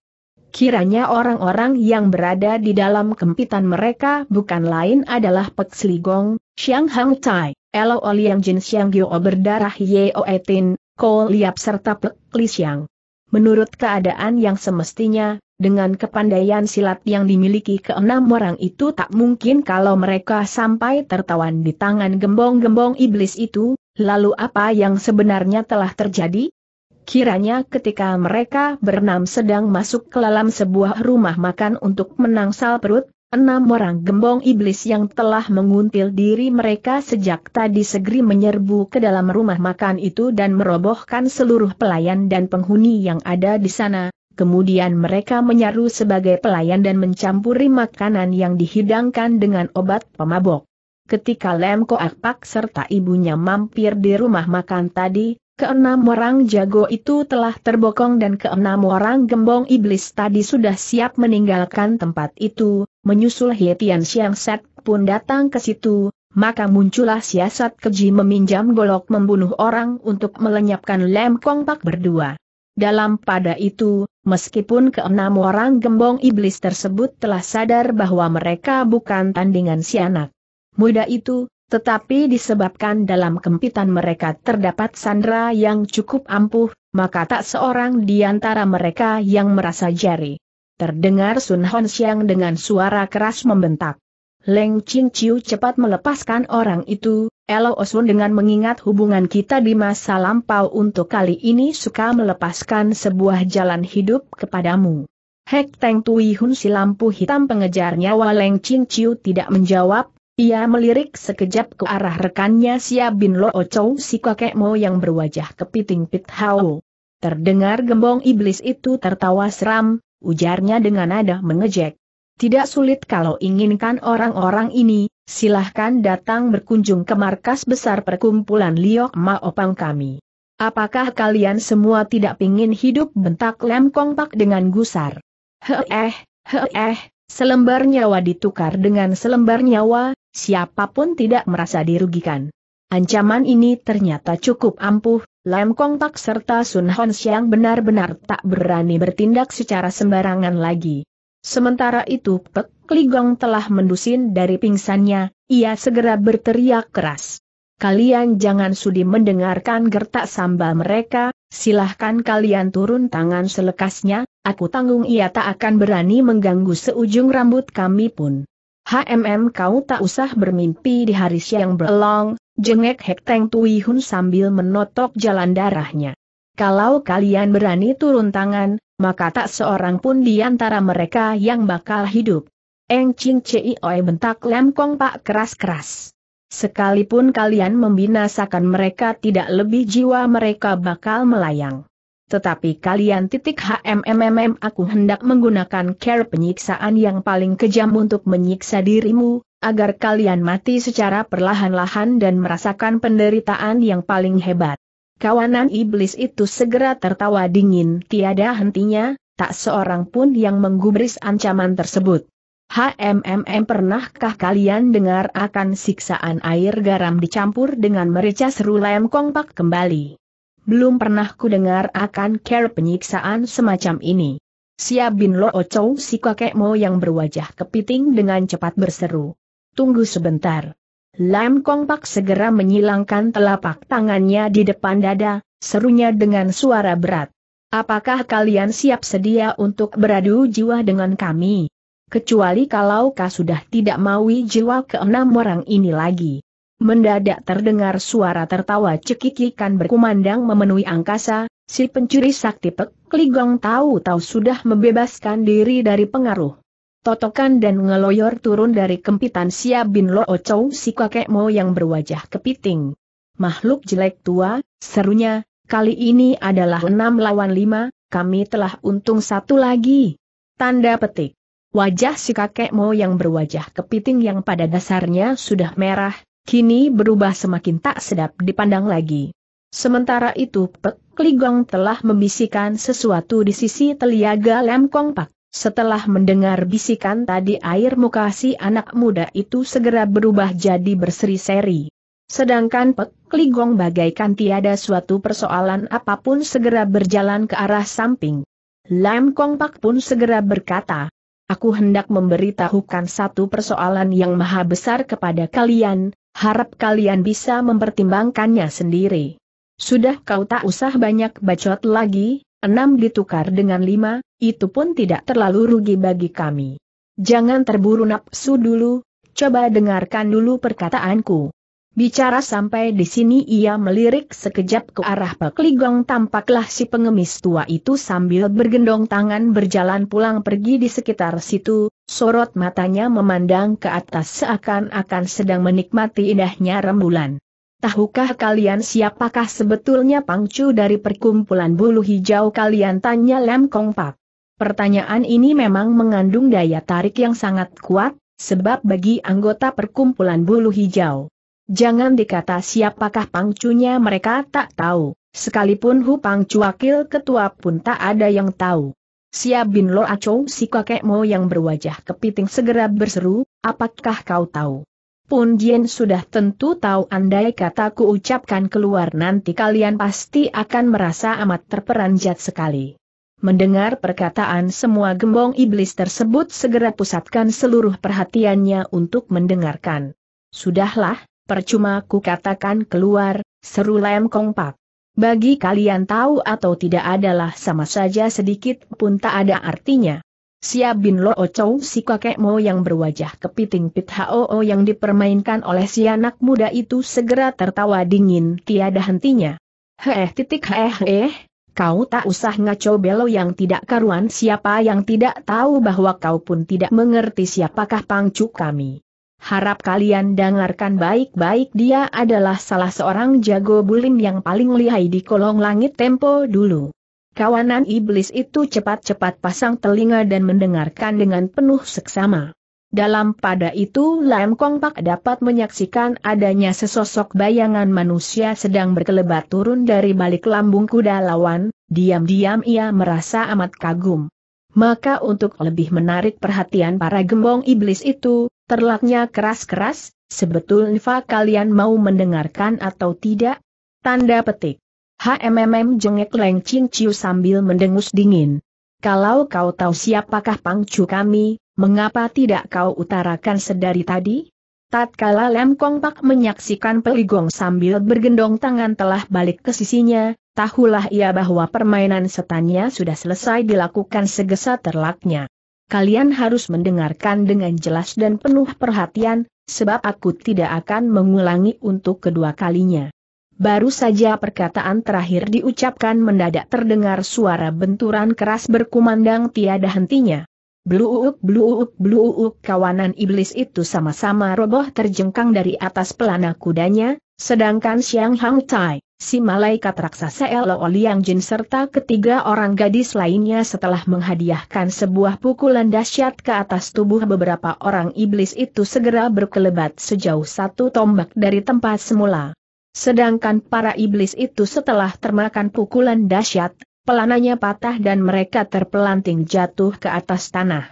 Kiranya orang-orang yang berada di dalam kempitan mereka bukan lain adalah Pek Sligong, Xiang Hang Tai, Elo Oliang Jin Xiang Gyo berdarah Yeo Etin, Ko Liap serta Pek Lisiang. Menurut keadaan yang semestinya, dengan kepandaian silat yang dimiliki keenam orang itu tak mungkin kalau mereka sampai tertawan di tangan gembong-gembong iblis itu, lalu apa yang sebenarnya telah terjadi? Kiranya ketika mereka berenam sedang masuk ke dalam sebuah rumah makan untuk menangsal perut, Enam orang gembong iblis yang telah menguntil diri mereka sejak tadi segeri menyerbu ke dalam rumah makan itu dan merobohkan seluruh pelayan dan penghuni yang ada di sana, kemudian mereka menyaru sebagai pelayan dan mencampuri makanan yang dihidangkan dengan obat pemabok. Ketika Lem Akpak serta ibunya mampir di rumah makan tadi, Keenam orang jago itu telah terbokong dan keenam orang gembong iblis tadi sudah siap meninggalkan tempat itu, menyusul Hetian Siang Set pun datang ke situ, maka muncullah siasat keji meminjam golok membunuh orang untuk melenyapkan Lem Kong Pak berdua. Dalam pada itu, meskipun keenam orang gembong iblis tersebut telah sadar bahwa mereka bukan tandingan si anak muda itu, tetapi disebabkan dalam kempitan mereka terdapat sandra yang cukup ampuh, maka tak seorang di antara mereka yang merasa jari. Terdengar Sun Hon Xiang dengan suara keras membentak. Leng Ching Chiu cepat melepaskan orang itu, Elo Osun dengan mengingat hubungan kita di masa lampau untuk kali ini suka melepaskan sebuah jalan hidup kepadamu. Hek Teng Tui Hun si lampu hitam pengejar nyawa Leng Ching Chiu tidak menjawab, ia melirik sekejap ke arah rekannya Sia Bin Lo Ochow si kakek Mo yang berwajah kepiting Pit Hao. Terdengar gembong iblis itu tertawa seram, ujarnya dengan nada mengejek. Tidak sulit kalau inginkan orang-orang ini, silahkan datang berkunjung ke markas besar perkumpulan Liok Maopang kami. Apakah kalian semua tidak ingin hidup bentak Lem kongpak dengan gusar? heeh heeh, selembar nyawa ditukar dengan selembar nyawa, Siapapun tidak merasa dirugikan. Ancaman ini ternyata cukup ampuh, Lam Kong Tak serta Sun Hon Xiang benar-benar tak berani bertindak secara sembarangan lagi. Sementara itu Pek Ligong telah mendusin dari pingsannya, ia segera berteriak keras. Kalian jangan sudi mendengarkan gertak sambal mereka, silahkan kalian turun tangan selekasnya, aku tanggung ia tak akan berani mengganggu seujung rambut kami pun. HMM kau tak usah bermimpi di hari siang berlong, jengek hekteng Teng Tui Hun sambil menotok jalan darahnya. Kalau kalian berani turun tangan, maka tak seorang pun di antara mereka yang bakal hidup. Eng Ching Oi bentak Lem Kong Pak keras-keras. Sekalipun kalian membinasakan mereka tidak lebih jiwa mereka bakal melayang. Tetapi kalian titik HMMM aku hendak menggunakan care penyiksaan yang paling kejam untuk menyiksa dirimu, agar kalian mati secara perlahan-lahan dan merasakan penderitaan yang paling hebat. Kawanan iblis itu segera tertawa dingin tiada hentinya, tak seorang pun yang menggubris ancaman tersebut. HMMM pernahkah kalian dengar akan siksaan air garam dicampur dengan merica seru lem kompak kembali? Belum pernah ku dengar akan care penyiksaan semacam ini. Sia Bin Lo Chow si kakek Mo yang berwajah kepiting dengan cepat berseru. Tunggu sebentar. Lam Kong Pak segera menyilangkan telapak tangannya di depan dada, serunya dengan suara berat. Apakah kalian siap sedia untuk beradu jiwa dengan kami? Kecuali kalau kau sudah tidak maui jiwa keenam orang ini lagi. Mendadak terdengar suara tertawa cekikikan berkumandang memenuhi angkasa, si pencuri sakti Pek Kligong tahu-tahu sudah membebaskan diri dari pengaruh. Totokan dan ngeloyor turun dari kempitan Sia Bin Lo Ochow si kakek Mo yang berwajah kepiting. Makhluk jelek tua, serunya, kali ini adalah enam lawan lima, kami telah untung satu lagi. Tanda petik. Wajah si kakek Mo yang berwajah kepiting yang pada dasarnya sudah merah, kini berubah semakin tak sedap dipandang lagi. Sementara itu Pek Ligong telah membisikkan sesuatu di sisi teliaga lem Pak. Setelah mendengar bisikan tadi air muka si anak muda itu segera berubah jadi berseri-seri. Sedangkan Pek Ligong bagaikan tiada suatu persoalan apapun segera berjalan ke arah samping. Lam Kong Pak pun segera berkata, Aku hendak memberitahukan satu persoalan yang maha besar kepada kalian, Harap kalian bisa mempertimbangkannya sendiri. Sudah kau tak usah banyak bacot lagi, enam ditukar dengan lima, itu pun tidak terlalu rugi bagi kami. Jangan terburu nafsu dulu, coba dengarkan dulu perkataanku. Bicara sampai di sini ia melirik sekejap ke arah Pak tampaklah si pengemis tua itu sambil bergendong tangan berjalan pulang pergi di sekitar situ, sorot matanya memandang ke atas seakan-akan sedang menikmati indahnya rembulan. Tahukah kalian siapakah sebetulnya pangcu dari perkumpulan bulu hijau kalian tanya Lem Kong Pak. Pertanyaan ini memang mengandung daya tarik yang sangat kuat, sebab bagi anggota perkumpulan bulu hijau. Jangan dikata siapakah pangcunya mereka tak tahu, sekalipun Hu Pangcu wakil ketua pun tak ada yang tahu. Sia Bin Lo aco, si kakek Mo yang berwajah kepiting segera berseru, apakah kau tahu? Pun Jien sudah tentu tahu andai kataku ucapkan keluar nanti kalian pasti akan merasa amat terperanjat sekali. Mendengar perkataan semua gembong iblis tersebut segera pusatkan seluruh perhatiannya untuk mendengarkan. Sudahlah, percuma ku katakan keluar, seru Lem Pak. Bagi kalian tahu atau tidak adalah sama saja sedikit pun tak ada artinya. Siap bin Lo ocow si kakek Mo yang berwajah kepiting Pit Hoo yang dipermainkan oleh si anak muda itu segera tertawa dingin tiada hentinya. Heh titik heh heh, kau tak usah ngaco belo yang tidak karuan siapa yang tidak tahu bahwa kau pun tidak mengerti siapakah pangcu kami. Harap kalian dengarkan baik-baik dia adalah salah seorang jago bulim yang paling lihai di kolong langit tempo dulu. Kawanan iblis itu cepat-cepat pasang telinga dan mendengarkan dengan penuh seksama. Dalam pada itu Lam Kong Pak dapat menyaksikan adanya sesosok bayangan manusia sedang berkelebat turun dari balik lambung kuda lawan, diam-diam ia merasa amat kagum. Maka untuk lebih menarik perhatian para gembong iblis itu, terlaknya keras-keras, sebetulnya kalian mau mendengarkan atau tidak? Tanda petik. HMMM jengek Leng Ching Ciu sambil mendengus dingin. Kalau kau tahu siapakah pangcu kami, mengapa tidak kau utarakan sedari tadi? Tatkala Lem Kong Pak menyaksikan peligong sambil bergendong tangan telah balik ke sisinya, tahulah ia bahwa permainan setannya sudah selesai dilakukan segesa terlaknya. Kalian harus mendengarkan dengan jelas dan penuh perhatian, sebab aku tidak akan mengulangi untuk kedua kalinya. Baru saja perkataan terakhir diucapkan mendadak terdengar suara benturan keras berkumandang tiada hentinya. Bluuk bluuk bluuk kawanan iblis itu sama-sama roboh terjengkang dari atas pelana kudanya, sedangkan Xiang Hang Tai si malaikat raksasa Elo Oliang Jin serta ketiga orang gadis lainnya setelah menghadiahkan sebuah pukulan dahsyat ke atas tubuh beberapa orang iblis itu segera berkelebat sejauh satu tombak dari tempat semula. Sedangkan para iblis itu setelah termakan pukulan dahsyat, pelananya patah dan mereka terpelanting jatuh ke atas tanah.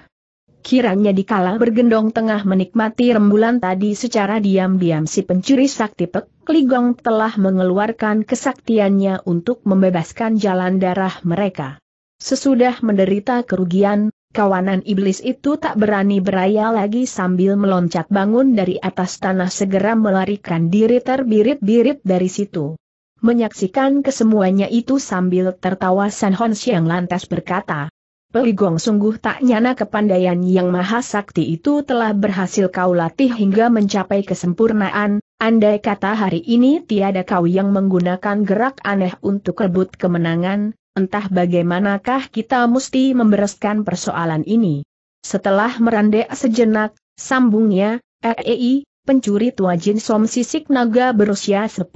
Kiranya dikala bergendong tengah menikmati rembulan tadi secara diam-diam si pencuri sakti pek, Kligong telah mengeluarkan kesaktiannya untuk membebaskan jalan darah mereka. Sesudah menderita kerugian, kawanan iblis itu tak berani beraya lagi sambil meloncat bangun dari atas tanah segera melarikan diri terbirit-birit dari situ. Menyaksikan kesemuanya itu sambil tertawa San Hon yang lantas berkata, Peligong sungguh tak nyana kepandaian yang maha sakti itu telah berhasil kau latih hingga mencapai kesempurnaan, Andai kata hari ini tiada kau yang menggunakan gerak aneh untuk rebut kemenangan, entah bagaimanakah kita mesti membereskan persoalan ini. Setelah merendek sejenak, sambungnya, EEI, pencuri tua Jin Som sisik naga berusia 10.000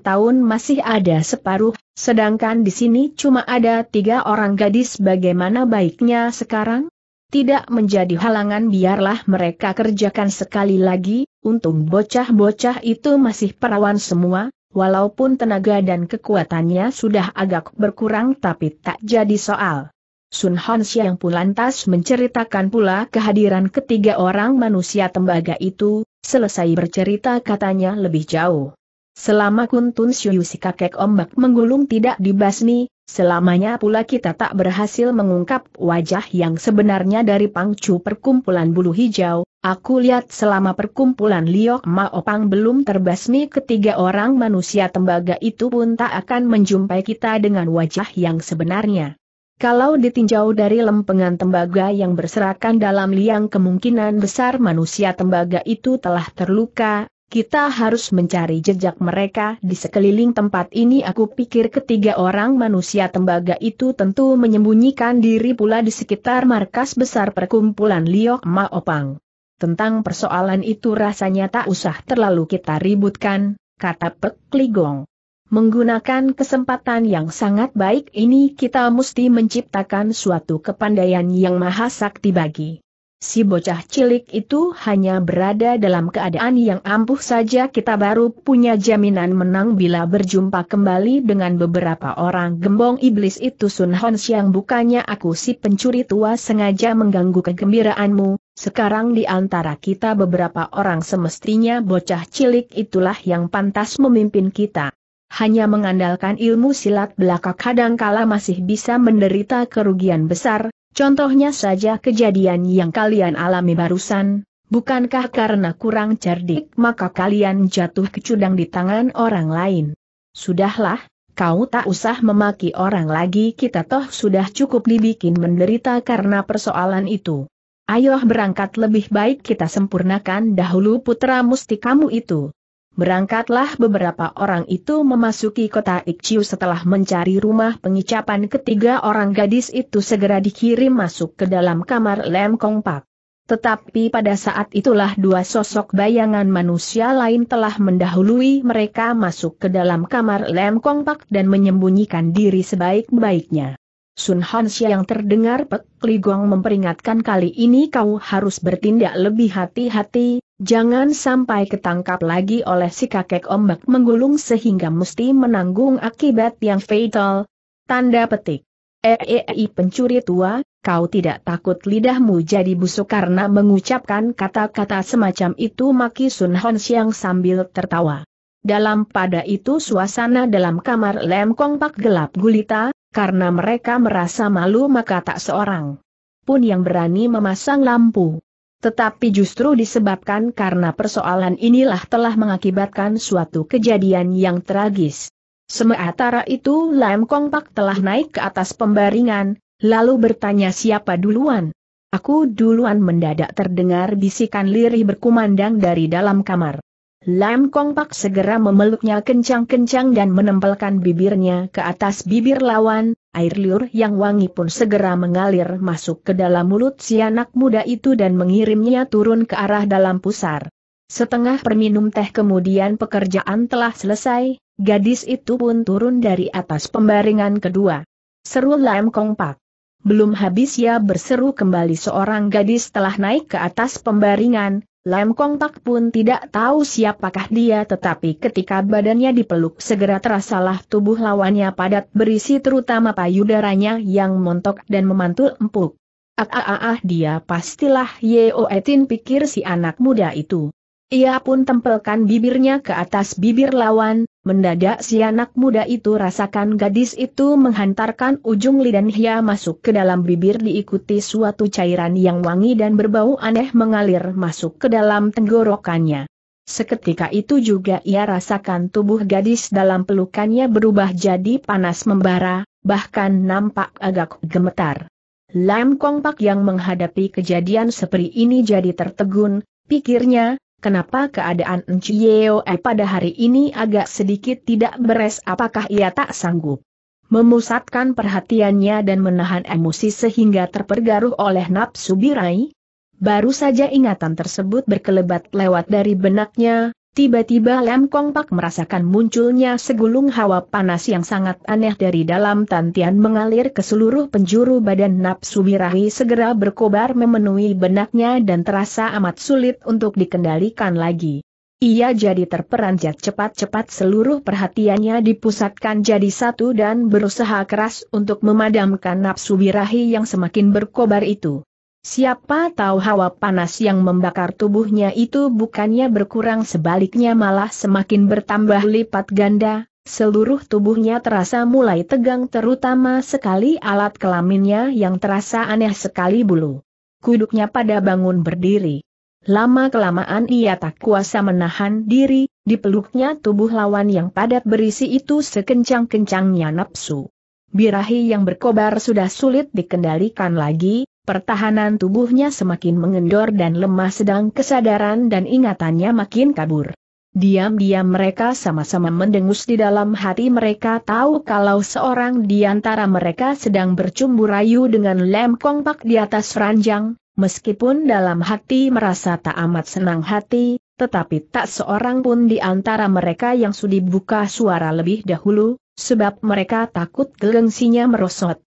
tahun masih ada separuh, sedangkan di sini cuma ada tiga orang gadis bagaimana baiknya sekarang? Tidak menjadi halangan biarlah mereka kerjakan sekali lagi, Untung bocah-bocah itu masih perawan semua, walaupun tenaga dan kekuatannya sudah agak berkurang tapi tak jadi soal. Sun Hon Xiang pun lantas menceritakan pula kehadiran ketiga orang manusia tembaga itu, selesai bercerita katanya lebih jauh. Selama Kuntun Syuyu si kakek ombak menggulung tidak dibasmi, selamanya pula kita tak berhasil mengungkap wajah yang sebenarnya dari pangcu perkumpulan bulu hijau, aku lihat selama perkumpulan Liok Maopang belum terbasmi ketiga orang manusia tembaga itu pun tak akan menjumpai kita dengan wajah yang sebenarnya. Kalau ditinjau dari lempengan tembaga yang berserakan dalam liang kemungkinan besar manusia tembaga itu telah terluka, kita harus mencari jejak mereka di sekeliling tempat ini aku pikir ketiga orang manusia tembaga itu tentu menyembunyikan diri pula di sekitar markas besar perkumpulan Liok Ma Opang. Tentang persoalan itu rasanya tak usah terlalu kita ributkan, kata Pek Ligong. Menggunakan kesempatan yang sangat baik ini kita mesti menciptakan suatu kepandaian yang maha sakti bagi Si bocah cilik itu hanya berada dalam keadaan yang ampuh saja kita baru punya jaminan menang bila berjumpa kembali dengan beberapa orang gembong iblis itu Sun Hon yang bukannya aku si pencuri tua sengaja mengganggu kegembiraanmu, sekarang di antara kita beberapa orang semestinya bocah cilik itulah yang pantas memimpin kita. Hanya mengandalkan ilmu silat belaka kadangkala masih bisa menderita kerugian besar, Contohnya saja kejadian yang kalian alami barusan, bukankah karena kurang cerdik maka kalian jatuh kecudang di tangan orang lain? Sudahlah, kau tak usah memaki orang lagi kita toh sudah cukup dibikin menderita karena persoalan itu. Ayo berangkat lebih baik kita sempurnakan dahulu putra kamu itu. Berangkatlah beberapa orang itu memasuki kota Ikciu setelah mencari rumah pengicapan ketiga orang gadis itu segera dikirim masuk ke dalam kamar lem Kong Pak. Tetapi pada saat itulah dua sosok bayangan manusia lain telah mendahului mereka masuk ke dalam kamar lem Kong Pak dan menyembunyikan diri sebaik-baiknya. Sun Hansia yang terdengar Pek Ligong memperingatkan kali ini kau harus bertindak lebih hati-hati, Jangan sampai ketangkap lagi oleh si kakek ombak menggulung sehingga mesti menanggung akibat yang fatal. Tanda petik. Eei eh, eh, eh, pencuri tua, kau tidak takut lidahmu jadi busuk karena mengucapkan kata-kata semacam itu maki Sun Hon Siang sambil tertawa. Dalam pada itu suasana dalam kamar Lem Kong Pak gelap gulita, karena mereka merasa malu maka tak seorang pun yang berani memasang lampu. Tetapi justru disebabkan karena persoalan inilah telah mengakibatkan suatu kejadian yang tragis. Sementara itu Lam Kong Pak telah naik ke atas pembaringan, lalu bertanya siapa duluan. Aku duluan mendadak terdengar bisikan lirih berkumandang dari dalam kamar. Lam Kong Pak segera memeluknya kencang-kencang dan menempelkan bibirnya ke atas bibir lawan, air liur yang wangi pun segera mengalir masuk ke dalam mulut si anak muda itu dan mengirimnya turun ke arah dalam pusar. Setengah perminum teh kemudian pekerjaan telah selesai, gadis itu pun turun dari atas pembaringan kedua. Seru Lam Kong Pak. Belum habis ya berseru kembali seorang gadis telah naik ke atas pembaringan, Lem Kong Tak pun tidak tahu siapakah dia tetapi ketika badannya dipeluk segera terasalah tubuh lawannya padat berisi terutama payudaranya yang montok dan memantul empuk. Ah ah ah, ah dia pastilah Yeo Etin pikir si anak muda itu. Ia pun tempelkan bibirnya ke atas bibir lawan, Mendadak si anak muda itu rasakan gadis itu menghantarkan ujung lidahnya masuk ke dalam bibir diikuti suatu cairan yang wangi dan berbau aneh mengalir masuk ke dalam tenggorokannya. Seketika itu juga ia rasakan tubuh gadis dalam pelukannya berubah jadi panas membara, bahkan nampak agak gemetar. Lam Kong Pak yang menghadapi kejadian seperti ini jadi tertegun, pikirnya, Kenapa keadaan E pada hari ini agak sedikit tidak beres apakah ia tak sanggup memusatkan perhatiannya dan menahan emosi sehingga terpergaruh oleh nafsu birai? Baru saja ingatan tersebut berkelebat lewat dari benaknya, Tiba-tiba Lem Kong Pak merasakan munculnya segulung hawa panas yang sangat aneh dari dalam tantian mengalir ke seluruh penjuru badan nafsu birahi segera berkobar memenuhi benaknya dan terasa amat sulit untuk dikendalikan lagi. Ia jadi terperanjat cepat-cepat seluruh perhatiannya dipusatkan jadi satu dan berusaha keras untuk memadamkan nafsu birahi yang semakin berkobar itu. Siapa tahu hawa panas yang membakar tubuhnya itu bukannya berkurang sebaliknya malah semakin bertambah lipat ganda, seluruh tubuhnya terasa mulai tegang terutama sekali alat kelaminnya yang terasa aneh sekali bulu. Kuduknya pada bangun berdiri. Lama-kelamaan ia tak kuasa menahan diri, dipeluknya tubuh lawan yang padat berisi itu sekencang-kencangnya nafsu. Birahi yang berkobar sudah sulit dikendalikan lagi, pertahanan tubuhnya semakin mengendor dan lemah sedang kesadaran dan ingatannya makin kabur. Diam-diam mereka sama-sama mendengus di dalam hati mereka tahu kalau seorang di antara mereka sedang bercumbu rayu dengan lem kongpak di atas ranjang, meskipun dalam hati merasa tak amat senang hati, tetapi tak seorang pun di antara mereka yang sudi buka suara lebih dahulu, sebab mereka takut gelengsinya merosot.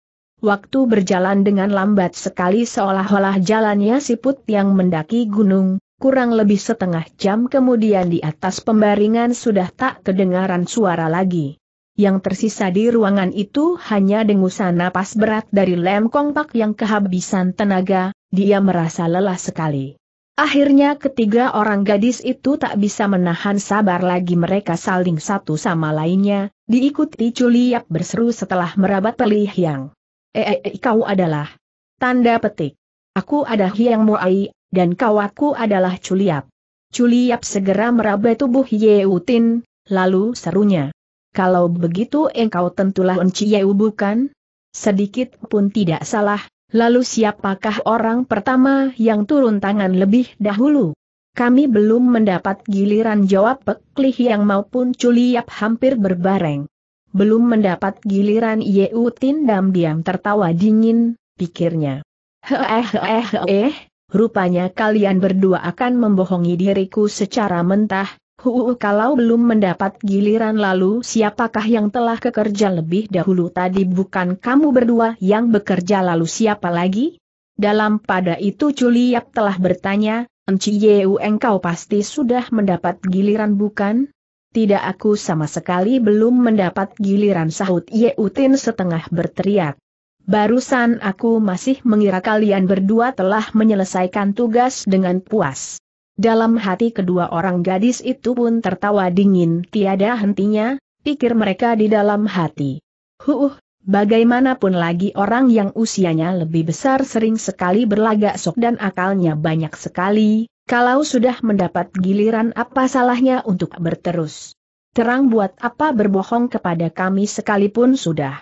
Waktu berjalan dengan lambat sekali seolah-olah jalannya siput yang mendaki gunung, kurang lebih setengah jam kemudian di atas pembaringan sudah tak kedengaran suara lagi. Yang tersisa di ruangan itu hanya dengusan napas berat dari Lem Kongpak yang kehabisan tenaga, dia merasa lelah sekali. Akhirnya ketiga orang gadis itu tak bisa menahan sabar lagi mereka saling satu sama lainnya, diikuti culiak berseru setelah merabat pelih yang eh, eh, eh kau adalah. Tanda petik. Aku ada Hiang Moai, dan kau aku adalah Culiap. Culiap segera meraba tubuh Yeutin, lalu serunya. Kalau begitu engkau tentulah Enci Yeu bukan? Sedikit pun tidak salah, lalu siapakah orang pertama yang turun tangan lebih dahulu? Kami belum mendapat giliran jawab peklih yang maupun Culiap hampir berbareng. Belum mendapat giliran Ye Tin diam-diam tertawa dingin, pikirnya. Eh eh heeh, rupanya kalian berdua akan membohongi diriku secara mentah, Huu kalau belum mendapat giliran lalu siapakah yang telah bekerja lebih dahulu tadi bukan kamu berdua yang bekerja lalu siapa lagi? Dalam pada itu Culiap telah bertanya, Enci Yeu engkau pasti sudah mendapat giliran bukan? Tidak aku sama sekali belum mendapat giliran sahut Yeutin setengah berteriak. Barusan aku masih mengira kalian berdua telah menyelesaikan tugas dengan puas. Dalam hati kedua orang gadis itu pun tertawa dingin tiada hentinya, pikir mereka di dalam hati. Huh, bagaimanapun lagi orang yang usianya lebih besar sering sekali berlagak sok dan akalnya banyak sekali, kalau sudah mendapat giliran apa salahnya untuk berterus? Terang buat apa berbohong kepada kami sekalipun sudah.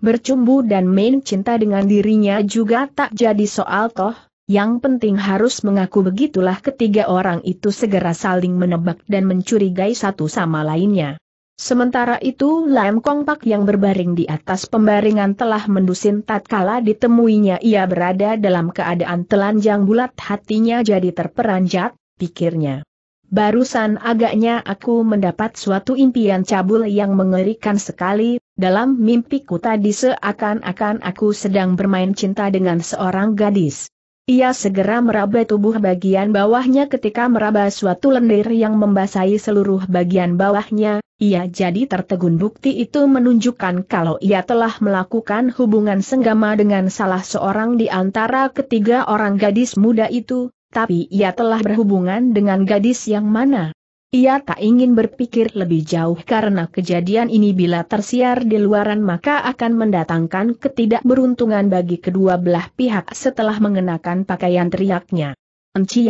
Bercumbu dan main cinta dengan dirinya juga tak jadi soal toh, yang penting harus mengaku begitulah ketiga orang itu segera saling menebak dan mencurigai satu sama lainnya. Sementara itu Lam Kong Pak yang berbaring di atas pembaringan telah mendusin tatkala ditemuinya ia berada dalam keadaan telanjang bulat hatinya jadi terperanjat, pikirnya. Barusan agaknya aku mendapat suatu impian cabul yang mengerikan sekali, dalam mimpiku tadi seakan-akan aku sedang bermain cinta dengan seorang gadis. Ia segera meraba tubuh bagian bawahnya ketika meraba suatu lendir yang membasahi seluruh bagian bawahnya, ia jadi tertegun bukti itu menunjukkan kalau ia telah melakukan hubungan senggama dengan salah seorang di antara ketiga orang gadis muda itu, tapi ia telah berhubungan dengan gadis yang mana? Ia tak ingin berpikir lebih jauh karena kejadian ini bila tersiar di luaran maka akan mendatangkan ketidakberuntungan bagi kedua belah pihak setelah mengenakan pakaian teriaknya. Enci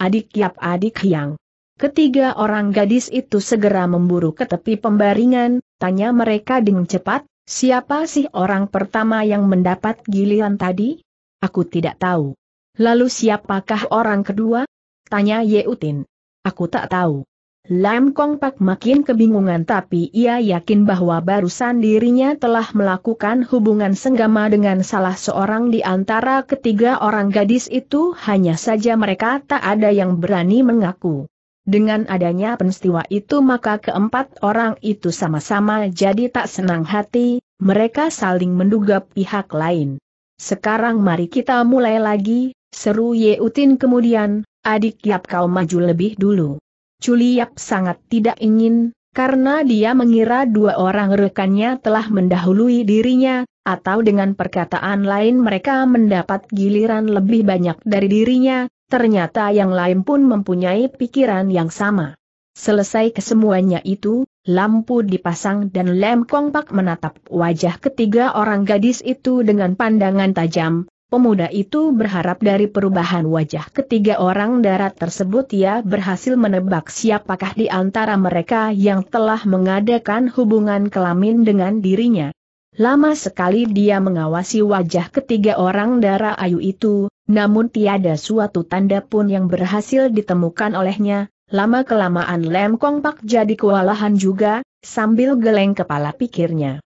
adik Yap adik yang. Ketiga orang gadis itu segera memburu ke tepi pembaringan, tanya mereka dengan cepat, siapa sih orang pertama yang mendapat giliran tadi? Aku tidak tahu. Lalu siapakah orang kedua? Tanya Yeutin. Aku tak tahu. Lam Kong Pak makin kebingungan tapi ia yakin bahwa barusan dirinya telah melakukan hubungan senggama dengan salah seorang di antara ketiga orang gadis itu hanya saja mereka tak ada yang berani mengaku. Dengan adanya peristiwa itu maka keempat orang itu sama-sama jadi tak senang hati, mereka saling menduga pihak lain. Sekarang mari kita mulai lagi, seru Ye Yeutin kemudian, Adik Yap kau maju lebih dulu. Culi Yap sangat tidak ingin, karena dia mengira dua orang rekannya telah mendahului dirinya, atau dengan perkataan lain mereka mendapat giliran lebih banyak dari dirinya, ternyata yang lain pun mempunyai pikiran yang sama. Selesai kesemuanya itu, lampu dipasang dan Lem Kompak menatap wajah ketiga orang gadis itu dengan pandangan tajam, Pemuda itu berharap dari perubahan wajah ketiga orang darat tersebut ia berhasil menebak siapakah di antara mereka yang telah mengadakan hubungan kelamin dengan dirinya. Lama sekali dia mengawasi wajah ketiga orang darah ayu itu, namun tiada suatu tanda pun yang berhasil ditemukan olehnya. Lama kelamaan Lem Kong Pak jadi kewalahan juga, sambil geleng kepala pikirnya.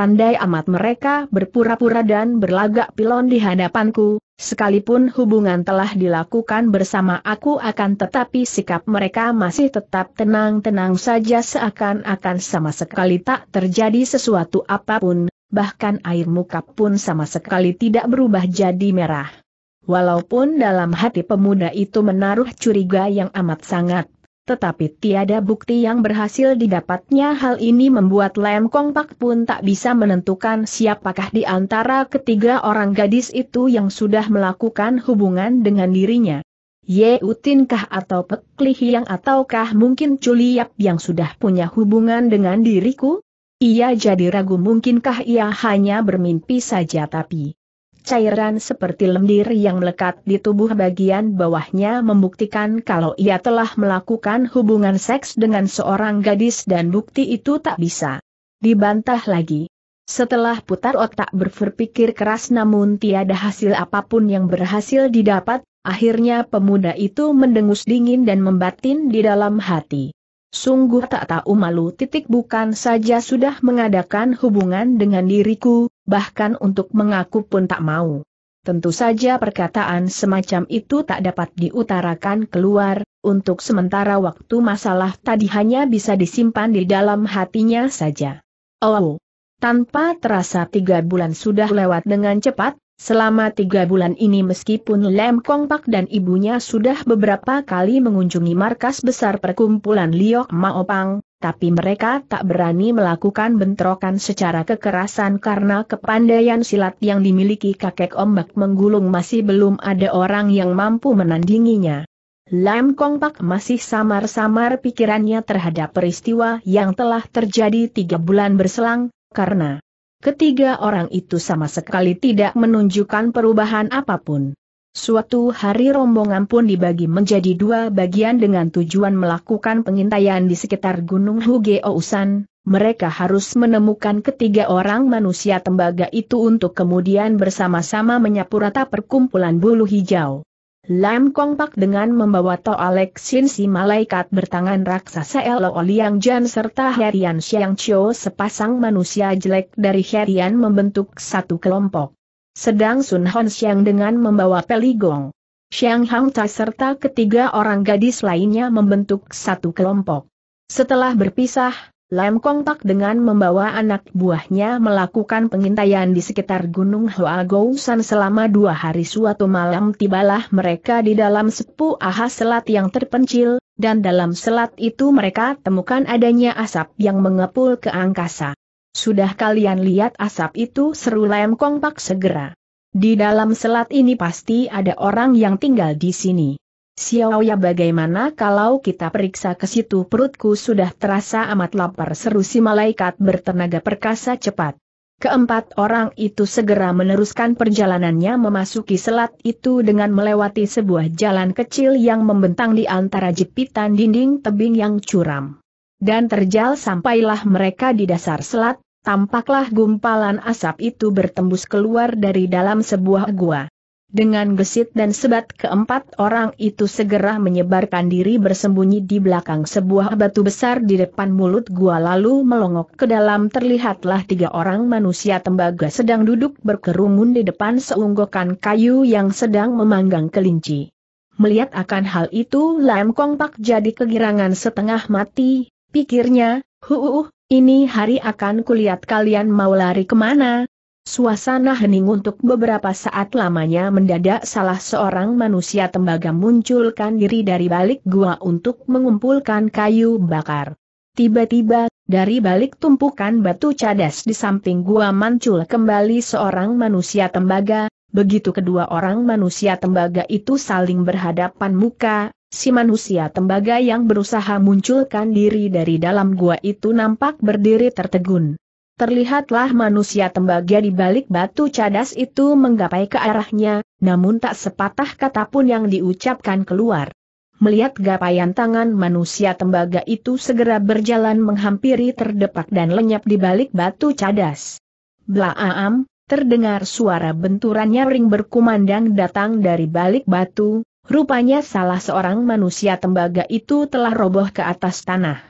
Pandai amat mereka berpura-pura dan berlagak pilon di hadapanku, sekalipun hubungan telah dilakukan bersama aku akan tetapi sikap mereka masih tetap tenang-tenang saja seakan-akan sama sekali tak terjadi sesuatu apapun, bahkan air muka pun sama sekali tidak berubah jadi merah. Walaupun dalam hati pemuda itu menaruh curiga yang amat sangat tetapi tiada bukti yang berhasil didapatnya hal ini membuat Lem Kong Pak pun tak bisa menentukan siapakah di antara ketiga orang gadis itu yang sudah melakukan hubungan dengan dirinya. Yeutin-kah atau Pek Lihiang ataukah mungkin Culiap yang sudah punya hubungan dengan diriku? Ia jadi ragu mungkinkah ia hanya bermimpi saja tapi Cairan seperti lendir yang melekat di tubuh bagian bawahnya membuktikan kalau ia telah melakukan hubungan seks dengan seorang gadis dan bukti itu tak bisa dibantah lagi. Setelah putar otak berpikir keras namun tiada hasil apapun yang berhasil didapat, akhirnya pemuda itu mendengus dingin dan membatin di dalam hati. Sungguh tak tahu malu titik bukan saja sudah mengadakan hubungan dengan diriku, bahkan untuk mengaku pun tak mau. Tentu saja perkataan semacam itu tak dapat diutarakan keluar, untuk sementara waktu masalah tadi hanya bisa disimpan di dalam hatinya saja. Oh, tanpa terasa tiga bulan sudah lewat dengan cepat, selama tiga bulan ini meskipun Lem Kongpak dan ibunya sudah beberapa kali mengunjungi markas besar perkumpulan Liok Maopang, tapi mereka tak berani melakukan bentrokan secara kekerasan karena kepandaian silat yang dimiliki kakek ombak menggulung masih belum ada orang yang mampu menandinginya. Lam Kong Pak masih samar-samar pikirannya terhadap peristiwa yang telah terjadi tiga bulan berselang, karena ketiga orang itu sama sekali tidak menunjukkan perubahan apapun. Suatu hari rombongan pun dibagi menjadi dua bagian dengan tujuan melakukan pengintaian di sekitar Gunung Hugeousan, mereka harus menemukan ketiga orang manusia tembaga itu untuk kemudian bersama-sama menyapu rata perkumpulan bulu hijau. Lam Kong Pak dengan membawa Toalek Sin si malaikat bertangan raksasa Elo Oliang Jan serta Herian Xiang Chou sepasang manusia jelek dari Herian membentuk satu kelompok. Sedang Sun Hon Xiang dengan membawa peligong. Xiang Hang Tai serta ketiga orang gadis lainnya membentuk satu kelompok. Setelah berpisah, Lam Kong Tak dengan membawa anak buahnya melakukan pengintaian di sekitar Gunung Hoa Gousan selama dua hari suatu malam tibalah mereka di dalam sepu aha selat yang terpencil, dan dalam selat itu mereka temukan adanya asap yang mengepul ke angkasa. Sudah kalian lihat asap itu seru Lem Kong Pak segera. Di dalam selat ini pasti ada orang yang tinggal di sini. Xiao ya bagaimana kalau kita periksa ke situ perutku sudah terasa amat lapar seru si malaikat bertenaga perkasa cepat. Keempat orang itu segera meneruskan perjalanannya memasuki selat itu dengan melewati sebuah jalan kecil yang membentang di antara jepitan dinding tebing yang curam dan terjal sampailah mereka di dasar selat, tampaklah gumpalan asap itu bertembus keluar dari dalam sebuah gua. Dengan gesit dan sebat keempat orang itu segera menyebarkan diri bersembunyi di belakang sebuah batu besar di depan mulut gua lalu melongok ke dalam terlihatlah tiga orang manusia tembaga sedang duduk berkerumun di depan seunggokan kayu yang sedang memanggang kelinci. Melihat akan hal itu Lam Kong Pak jadi kegirangan setengah mati, Pikirnya, huuh, ini hari akan kulihat kalian mau lari kemana. Suasana hening untuk beberapa saat lamanya mendadak salah seorang manusia tembaga munculkan diri dari balik gua untuk mengumpulkan kayu bakar. Tiba-tiba, dari balik tumpukan batu cadas di samping gua muncul kembali seorang manusia tembaga, begitu kedua orang manusia tembaga itu saling berhadapan muka, si manusia tembaga yang berusaha munculkan diri dari dalam gua itu nampak berdiri tertegun. Terlihatlah manusia tembaga di balik batu cadas itu menggapai ke arahnya, namun tak sepatah kata pun yang diucapkan keluar. Melihat gapaian tangan manusia tembaga itu segera berjalan menghampiri terdepak dan lenyap di balik batu cadas. Blaam, terdengar suara benturan nyaring berkumandang datang dari balik batu, Rupanya salah seorang manusia tembaga itu telah roboh ke atas tanah.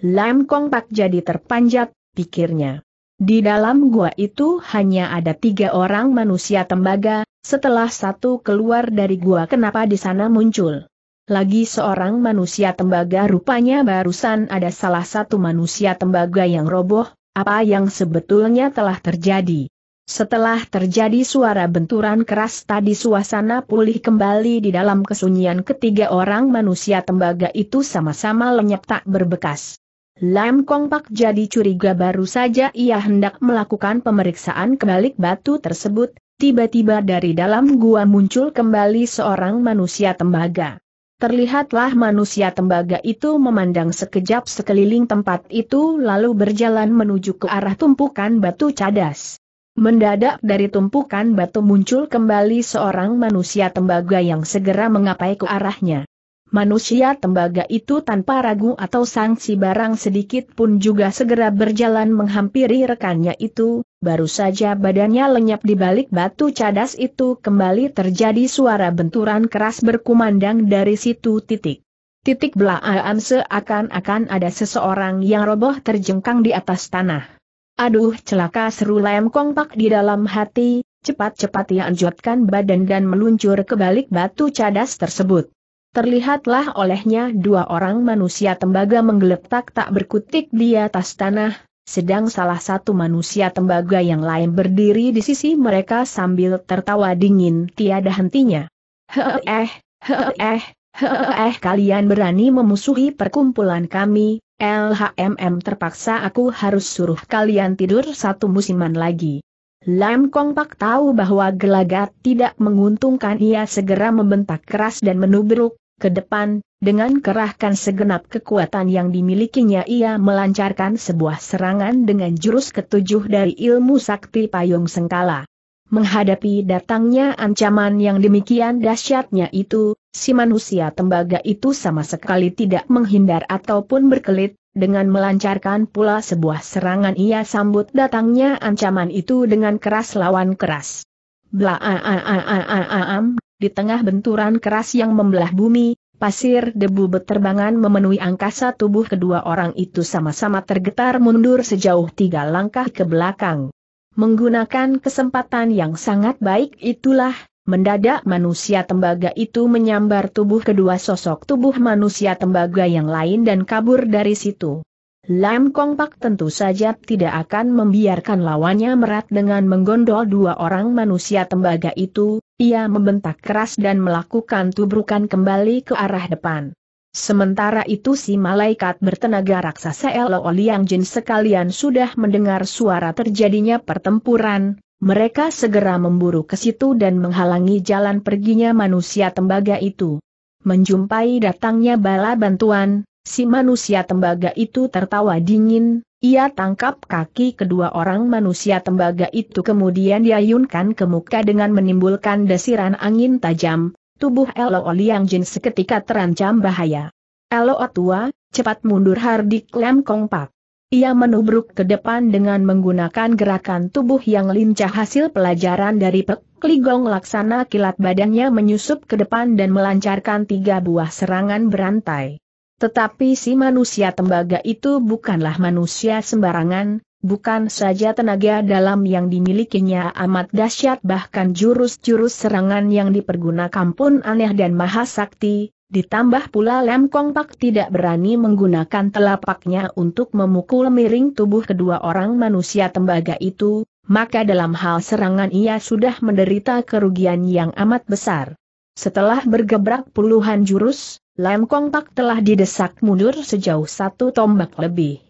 Lam Kong Pak jadi terpanjat, pikirnya. Di dalam gua itu hanya ada tiga orang manusia tembaga, setelah satu keluar dari gua kenapa di sana muncul? Lagi seorang manusia tembaga rupanya barusan ada salah satu manusia tembaga yang roboh, apa yang sebetulnya telah terjadi. Setelah terjadi suara benturan keras tadi suasana pulih kembali di dalam kesunyian ketiga orang manusia tembaga itu sama-sama lenyap tak berbekas. Lam Kong Pak jadi curiga baru saja ia hendak melakukan pemeriksaan kebalik batu tersebut, tiba-tiba dari dalam gua muncul kembali seorang manusia tembaga. Terlihatlah manusia tembaga itu memandang sekejap sekeliling tempat itu lalu berjalan menuju ke arah tumpukan batu cadas. Mendadak dari tumpukan batu muncul kembali seorang manusia tembaga yang segera mengapai ke arahnya. Manusia tembaga itu tanpa ragu atau sanksi barang sedikit pun juga segera berjalan menghampiri rekannya itu, baru saja badannya lenyap di balik batu cadas itu kembali terjadi suara benturan keras berkumandang dari situ titik. Titik belaan seakan-akan ada seseorang yang roboh terjengkang di atas tanah. Aduh celaka seru lem Pak di dalam hati, cepat-cepat ia anjotkan badan dan meluncur ke balik batu cadas tersebut. Terlihatlah olehnya dua orang manusia tembaga menggeletak tak berkutik di atas tanah, sedang salah satu manusia tembaga yang lain berdiri di sisi mereka sambil tertawa dingin tiada hentinya. Heeh, heeh, heeh, kalian berani memusuhi perkumpulan kami, LHMM terpaksa aku harus suruh kalian tidur satu musiman lagi. Lam Kong Pak tahu bahwa gelagat tidak menguntungkan ia segera membentak keras dan menubruk, ke depan, dengan kerahkan segenap kekuatan yang dimilikinya ia melancarkan sebuah serangan dengan jurus ketujuh dari ilmu sakti payung sengkala. Menghadapi datangnya ancaman yang demikian dahsyatnya itu, si manusia tembaga itu sama sekali tidak menghindar ataupun berkelit, dengan melancarkan pula sebuah serangan ia sambut datangnya ancaman itu dengan keras lawan keras. Blaaaaaaam, di tengah benturan keras yang membelah bumi, pasir debu beterbangan memenuhi angkasa tubuh kedua orang itu sama-sama tergetar mundur sejauh tiga langkah ke belakang. Menggunakan kesempatan yang sangat baik itulah Mendadak manusia tembaga itu menyambar tubuh kedua sosok tubuh manusia tembaga yang lain dan kabur dari situ. Lam Kong Pak tentu saja tidak akan membiarkan lawannya merat dengan menggondol dua orang manusia tembaga itu, ia membentak keras dan melakukan tubrukan kembali ke arah depan. Sementara itu si malaikat bertenaga raksasa Elo Liang Jin sekalian sudah mendengar suara terjadinya pertempuran, mereka segera memburu ke situ dan menghalangi jalan perginya manusia tembaga itu. Menjumpai datangnya bala bantuan, si manusia tembaga itu tertawa dingin, ia tangkap kaki kedua orang manusia tembaga itu kemudian diayunkan ke muka dengan menimbulkan desiran angin tajam, tubuh Elo Liang Jin seketika terancam bahaya. Elo tua, cepat mundur Hardik Lem Pak. Ia menubruk ke depan dengan menggunakan gerakan tubuh yang lincah hasil pelajaran dari Pek Ligong laksana kilat badannya menyusup ke depan dan melancarkan tiga buah serangan berantai. Tetapi si manusia tembaga itu bukanlah manusia sembarangan, bukan saja tenaga dalam yang dimilikinya amat dahsyat bahkan jurus-jurus serangan yang dipergunakan pun aneh dan mahasakti. Ditambah pula Lem Kong Pak tidak berani menggunakan telapaknya untuk memukul miring tubuh kedua orang manusia tembaga itu, maka dalam hal serangan ia sudah menderita kerugian yang amat besar. Setelah bergebrak puluhan jurus, Lem Kong Pak telah didesak mundur sejauh satu tombak lebih.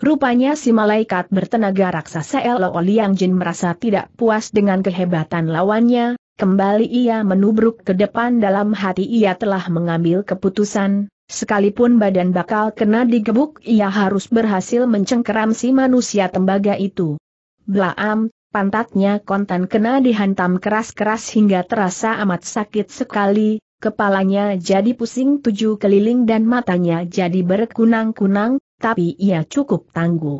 Rupanya si malaikat bertenaga raksasa Elo Liang Jin merasa tidak puas dengan kehebatan lawannya, Kembali ia menubruk ke depan dalam hati ia telah mengambil keputusan, sekalipun badan bakal kena digebuk ia harus berhasil mencengkeram si manusia tembaga itu. Blaam, pantatnya kontan kena dihantam keras-keras hingga terasa amat sakit sekali, kepalanya jadi pusing tujuh keliling dan matanya jadi berkunang-kunang, tapi ia cukup tangguh.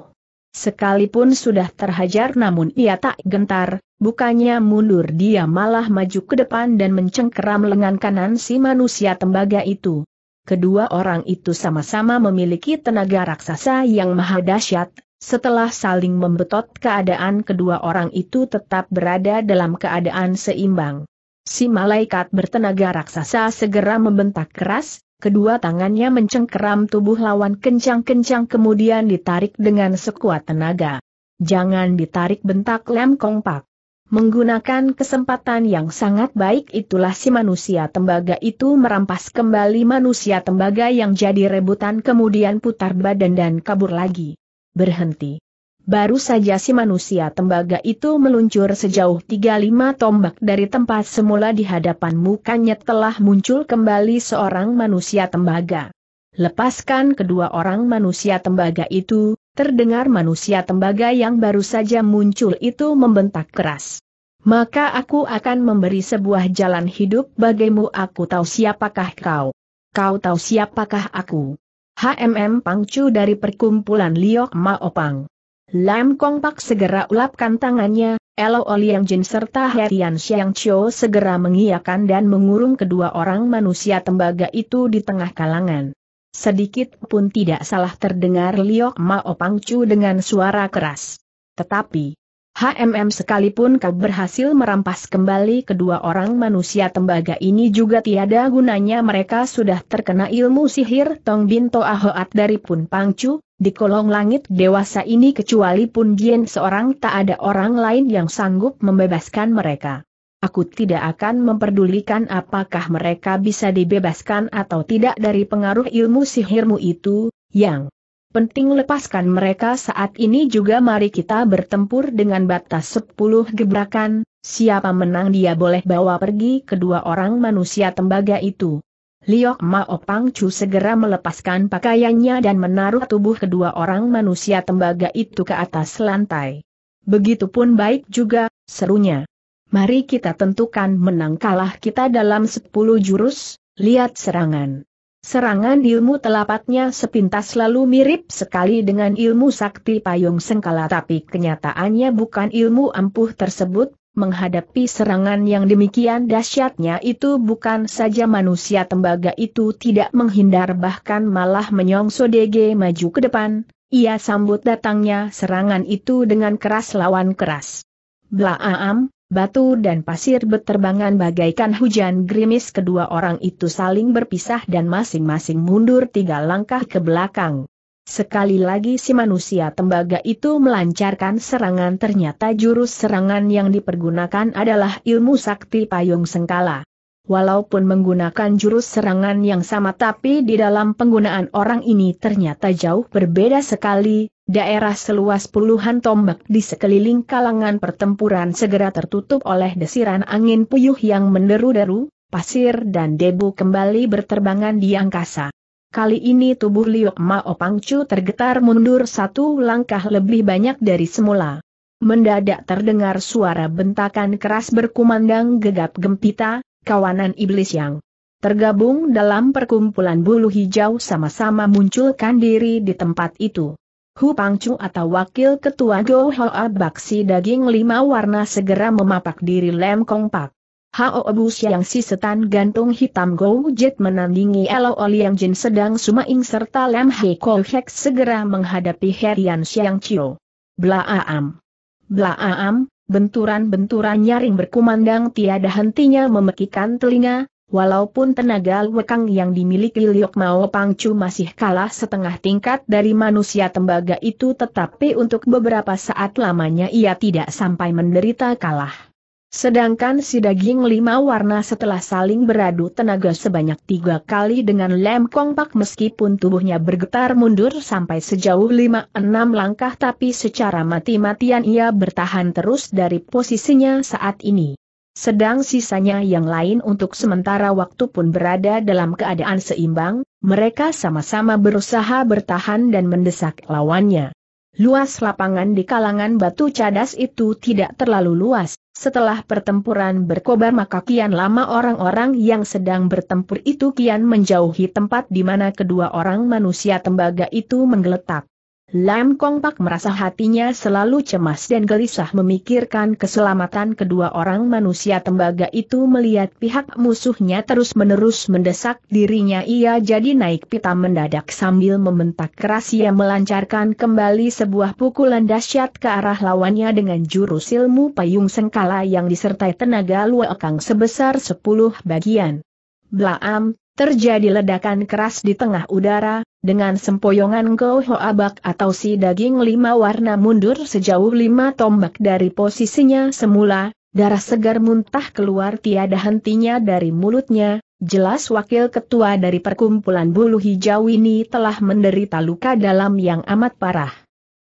Sekalipun sudah terhajar namun ia tak gentar, Bukannya mundur dia malah maju ke depan dan mencengkeram lengan kanan si manusia tembaga itu. Kedua orang itu sama-sama memiliki tenaga raksasa yang maha dahsyat. Setelah saling membetot keadaan kedua orang itu tetap berada dalam keadaan seimbang. Si malaikat bertenaga raksasa segera membentak keras, kedua tangannya mencengkeram tubuh lawan kencang-kencang kemudian ditarik dengan sekuat tenaga. Jangan ditarik bentak lem kompak. Menggunakan kesempatan yang sangat baik itulah si manusia tembaga itu merampas kembali manusia tembaga yang jadi rebutan kemudian putar badan dan kabur lagi. Berhenti. Baru saja si manusia tembaga itu meluncur sejauh 35 tombak dari tempat semula di hadapan mukanya telah muncul kembali seorang manusia tembaga. Lepaskan kedua orang manusia tembaga itu, terdengar manusia tembaga yang baru saja muncul itu membentak keras. Maka aku akan memberi sebuah jalan hidup bagimu aku tahu siapakah kau. Kau tahu siapakah aku. HMM Pangcu dari perkumpulan Liok Maopang. Lam Kong Pak segera ulapkan tangannya, Elo Oliang Jin serta Herian Xiang Cho segera mengiakan dan mengurung kedua orang manusia tembaga itu di tengah kalangan. Sedikit pun tidak salah terdengar Liok Mao Pangcu dengan suara keras. Tetapi, HMM sekalipun kau berhasil merampas kembali kedua orang manusia tembaga ini juga tiada gunanya mereka sudah terkena ilmu sihir Tong Binto Ahoat dari Pun Pangcu, di kolong langit dewasa ini kecuali Pun Bien seorang tak ada orang lain yang sanggup membebaskan mereka. Aku tidak akan memperdulikan apakah mereka bisa dibebaskan atau tidak dari pengaruh ilmu sihirmu itu, yang penting lepaskan mereka saat ini juga mari kita bertempur dengan batas 10 gebrakan, siapa menang dia boleh bawa pergi kedua orang manusia tembaga itu. Liok Mao Pangcu segera melepaskan pakaiannya dan menaruh tubuh kedua orang manusia tembaga itu ke atas lantai. Begitupun baik juga, serunya mari kita tentukan menang kalah kita dalam sepuluh jurus, lihat serangan. Serangan ilmu telapaknya sepintas lalu mirip sekali dengan ilmu sakti payung sengkala tapi kenyataannya bukan ilmu ampuh tersebut, menghadapi serangan yang demikian dahsyatnya itu bukan saja manusia tembaga itu tidak menghindar bahkan malah menyongso DG maju ke depan, ia sambut datangnya serangan itu dengan keras lawan keras. Blaam, Batu dan pasir berterbangan bagaikan hujan gerimis kedua orang itu saling berpisah dan masing-masing mundur tiga langkah ke belakang. Sekali lagi si manusia tembaga itu melancarkan serangan ternyata jurus serangan yang dipergunakan adalah ilmu sakti payung sengkala walaupun menggunakan jurus serangan yang sama tapi di dalam penggunaan orang ini ternyata jauh berbeda sekali, daerah seluas puluhan tombak di sekeliling kalangan pertempuran segera tertutup oleh desiran angin puyuh yang menderu-deru, pasir dan debu kembali berterbangan di angkasa. Kali ini tubuh Liu Mao Pangcu tergetar mundur satu langkah lebih banyak dari semula. Mendadak terdengar suara bentakan keras berkumandang gegap gempita, kawanan iblis yang tergabung dalam perkumpulan bulu hijau sama-sama munculkan diri di tempat itu. Hu Pangcu atau Wakil Ketua Go Hoa Baksi Daging Lima Warna segera memapak diri Lem Kong Pak. Hao Obus yang si setan gantung hitam Go Jet menandingi Elo Oli yang Jin sedang sumaing serta Lem He Ko Hek segera menghadapi Herian Siang Chiu. Blaaam. Blaaam, Benturan-benturan nyaring berkumandang tiada hentinya memekikan telinga, walaupun tenaga lekang yang dimiliki Liok Mao Pangcu masih kalah setengah tingkat dari manusia tembaga itu tetapi untuk beberapa saat lamanya ia tidak sampai menderita kalah. Sedangkan si daging lima warna setelah saling beradu tenaga sebanyak tiga kali dengan lem kompak meskipun tubuhnya bergetar mundur sampai sejauh lima enam langkah tapi secara mati-matian ia bertahan terus dari posisinya saat ini. Sedang sisanya yang lain untuk sementara waktu pun berada dalam keadaan seimbang, mereka sama-sama berusaha bertahan dan mendesak lawannya. Luas lapangan di kalangan batu cadas itu tidak terlalu luas. Setelah pertempuran berkobar maka kian lama orang-orang yang sedang bertempur itu kian menjauhi tempat di mana kedua orang manusia tembaga itu menggeletak. Lam Kong Pak merasa hatinya selalu cemas dan gelisah memikirkan keselamatan kedua orang manusia tembaga itu melihat pihak musuhnya terus-menerus mendesak dirinya ia jadi naik pita mendadak sambil membentak keras ia melancarkan kembali sebuah pukulan dahsyat ke arah lawannya dengan jurus ilmu payung sengkala yang disertai tenaga luakang sebesar 10 bagian. Blaam, Terjadi ledakan keras di tengah udara, dengan sempoyongan ho abak atau si daging lima warna mundur sejauh lima tombak dari posisinya semula, darah segar muntah keluar tiada hentinya dari mulutnya, jelas wakil ketua dari perkumpulan bulu hijau ini telah menderita luka dalam yang amat parah.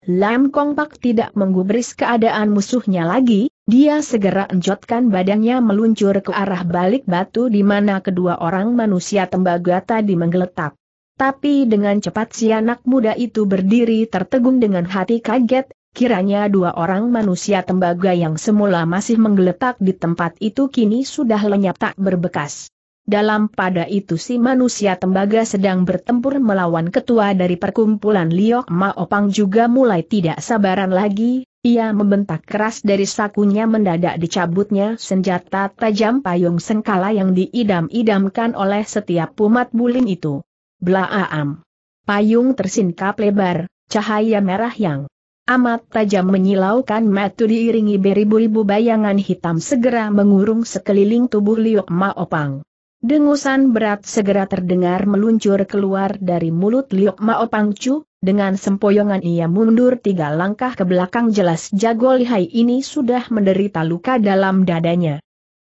Lam Kong Pak tidak menggubris keadaan musuhnya lagi, dia segera encotkan badannya meluncur ke arah balik batu di mana kedua orang manusia tembaga tadi menggeletak. Tapi dengan cepat si anak muda itu berdiri tertegun dengan hati kaget, kiranya dua orang manusia tembaga yang semula masih menggeletak di tempat itu kini sudah lenyap tak berbekas. Dalam pada itu si manusia tembaga sedang bertempur melawan ketua dari perkumpulan Liok Maopang juga mulai tidak sabaran lagi, ia membentak keras dari sakunya mendadak dicabutnya senjata tajam payung sengkala yang diidam-idamkan oleh setiap umat bulin itu. Blaaam. Payung tersingkap lebar, cahaya merah yang amat tajam menyilaukan metu diiringi beribu-ribu bayangan hitam segera mengurung sekeliling tubuh Liok Maopang. Dengusan berat segera terdengar meluncur keluar dari mulut Liok maopang dengan sempoyongan ia mundur tiga langkah ke belakang jelas jago lihai ini sudah menderita luka dalam dadanya.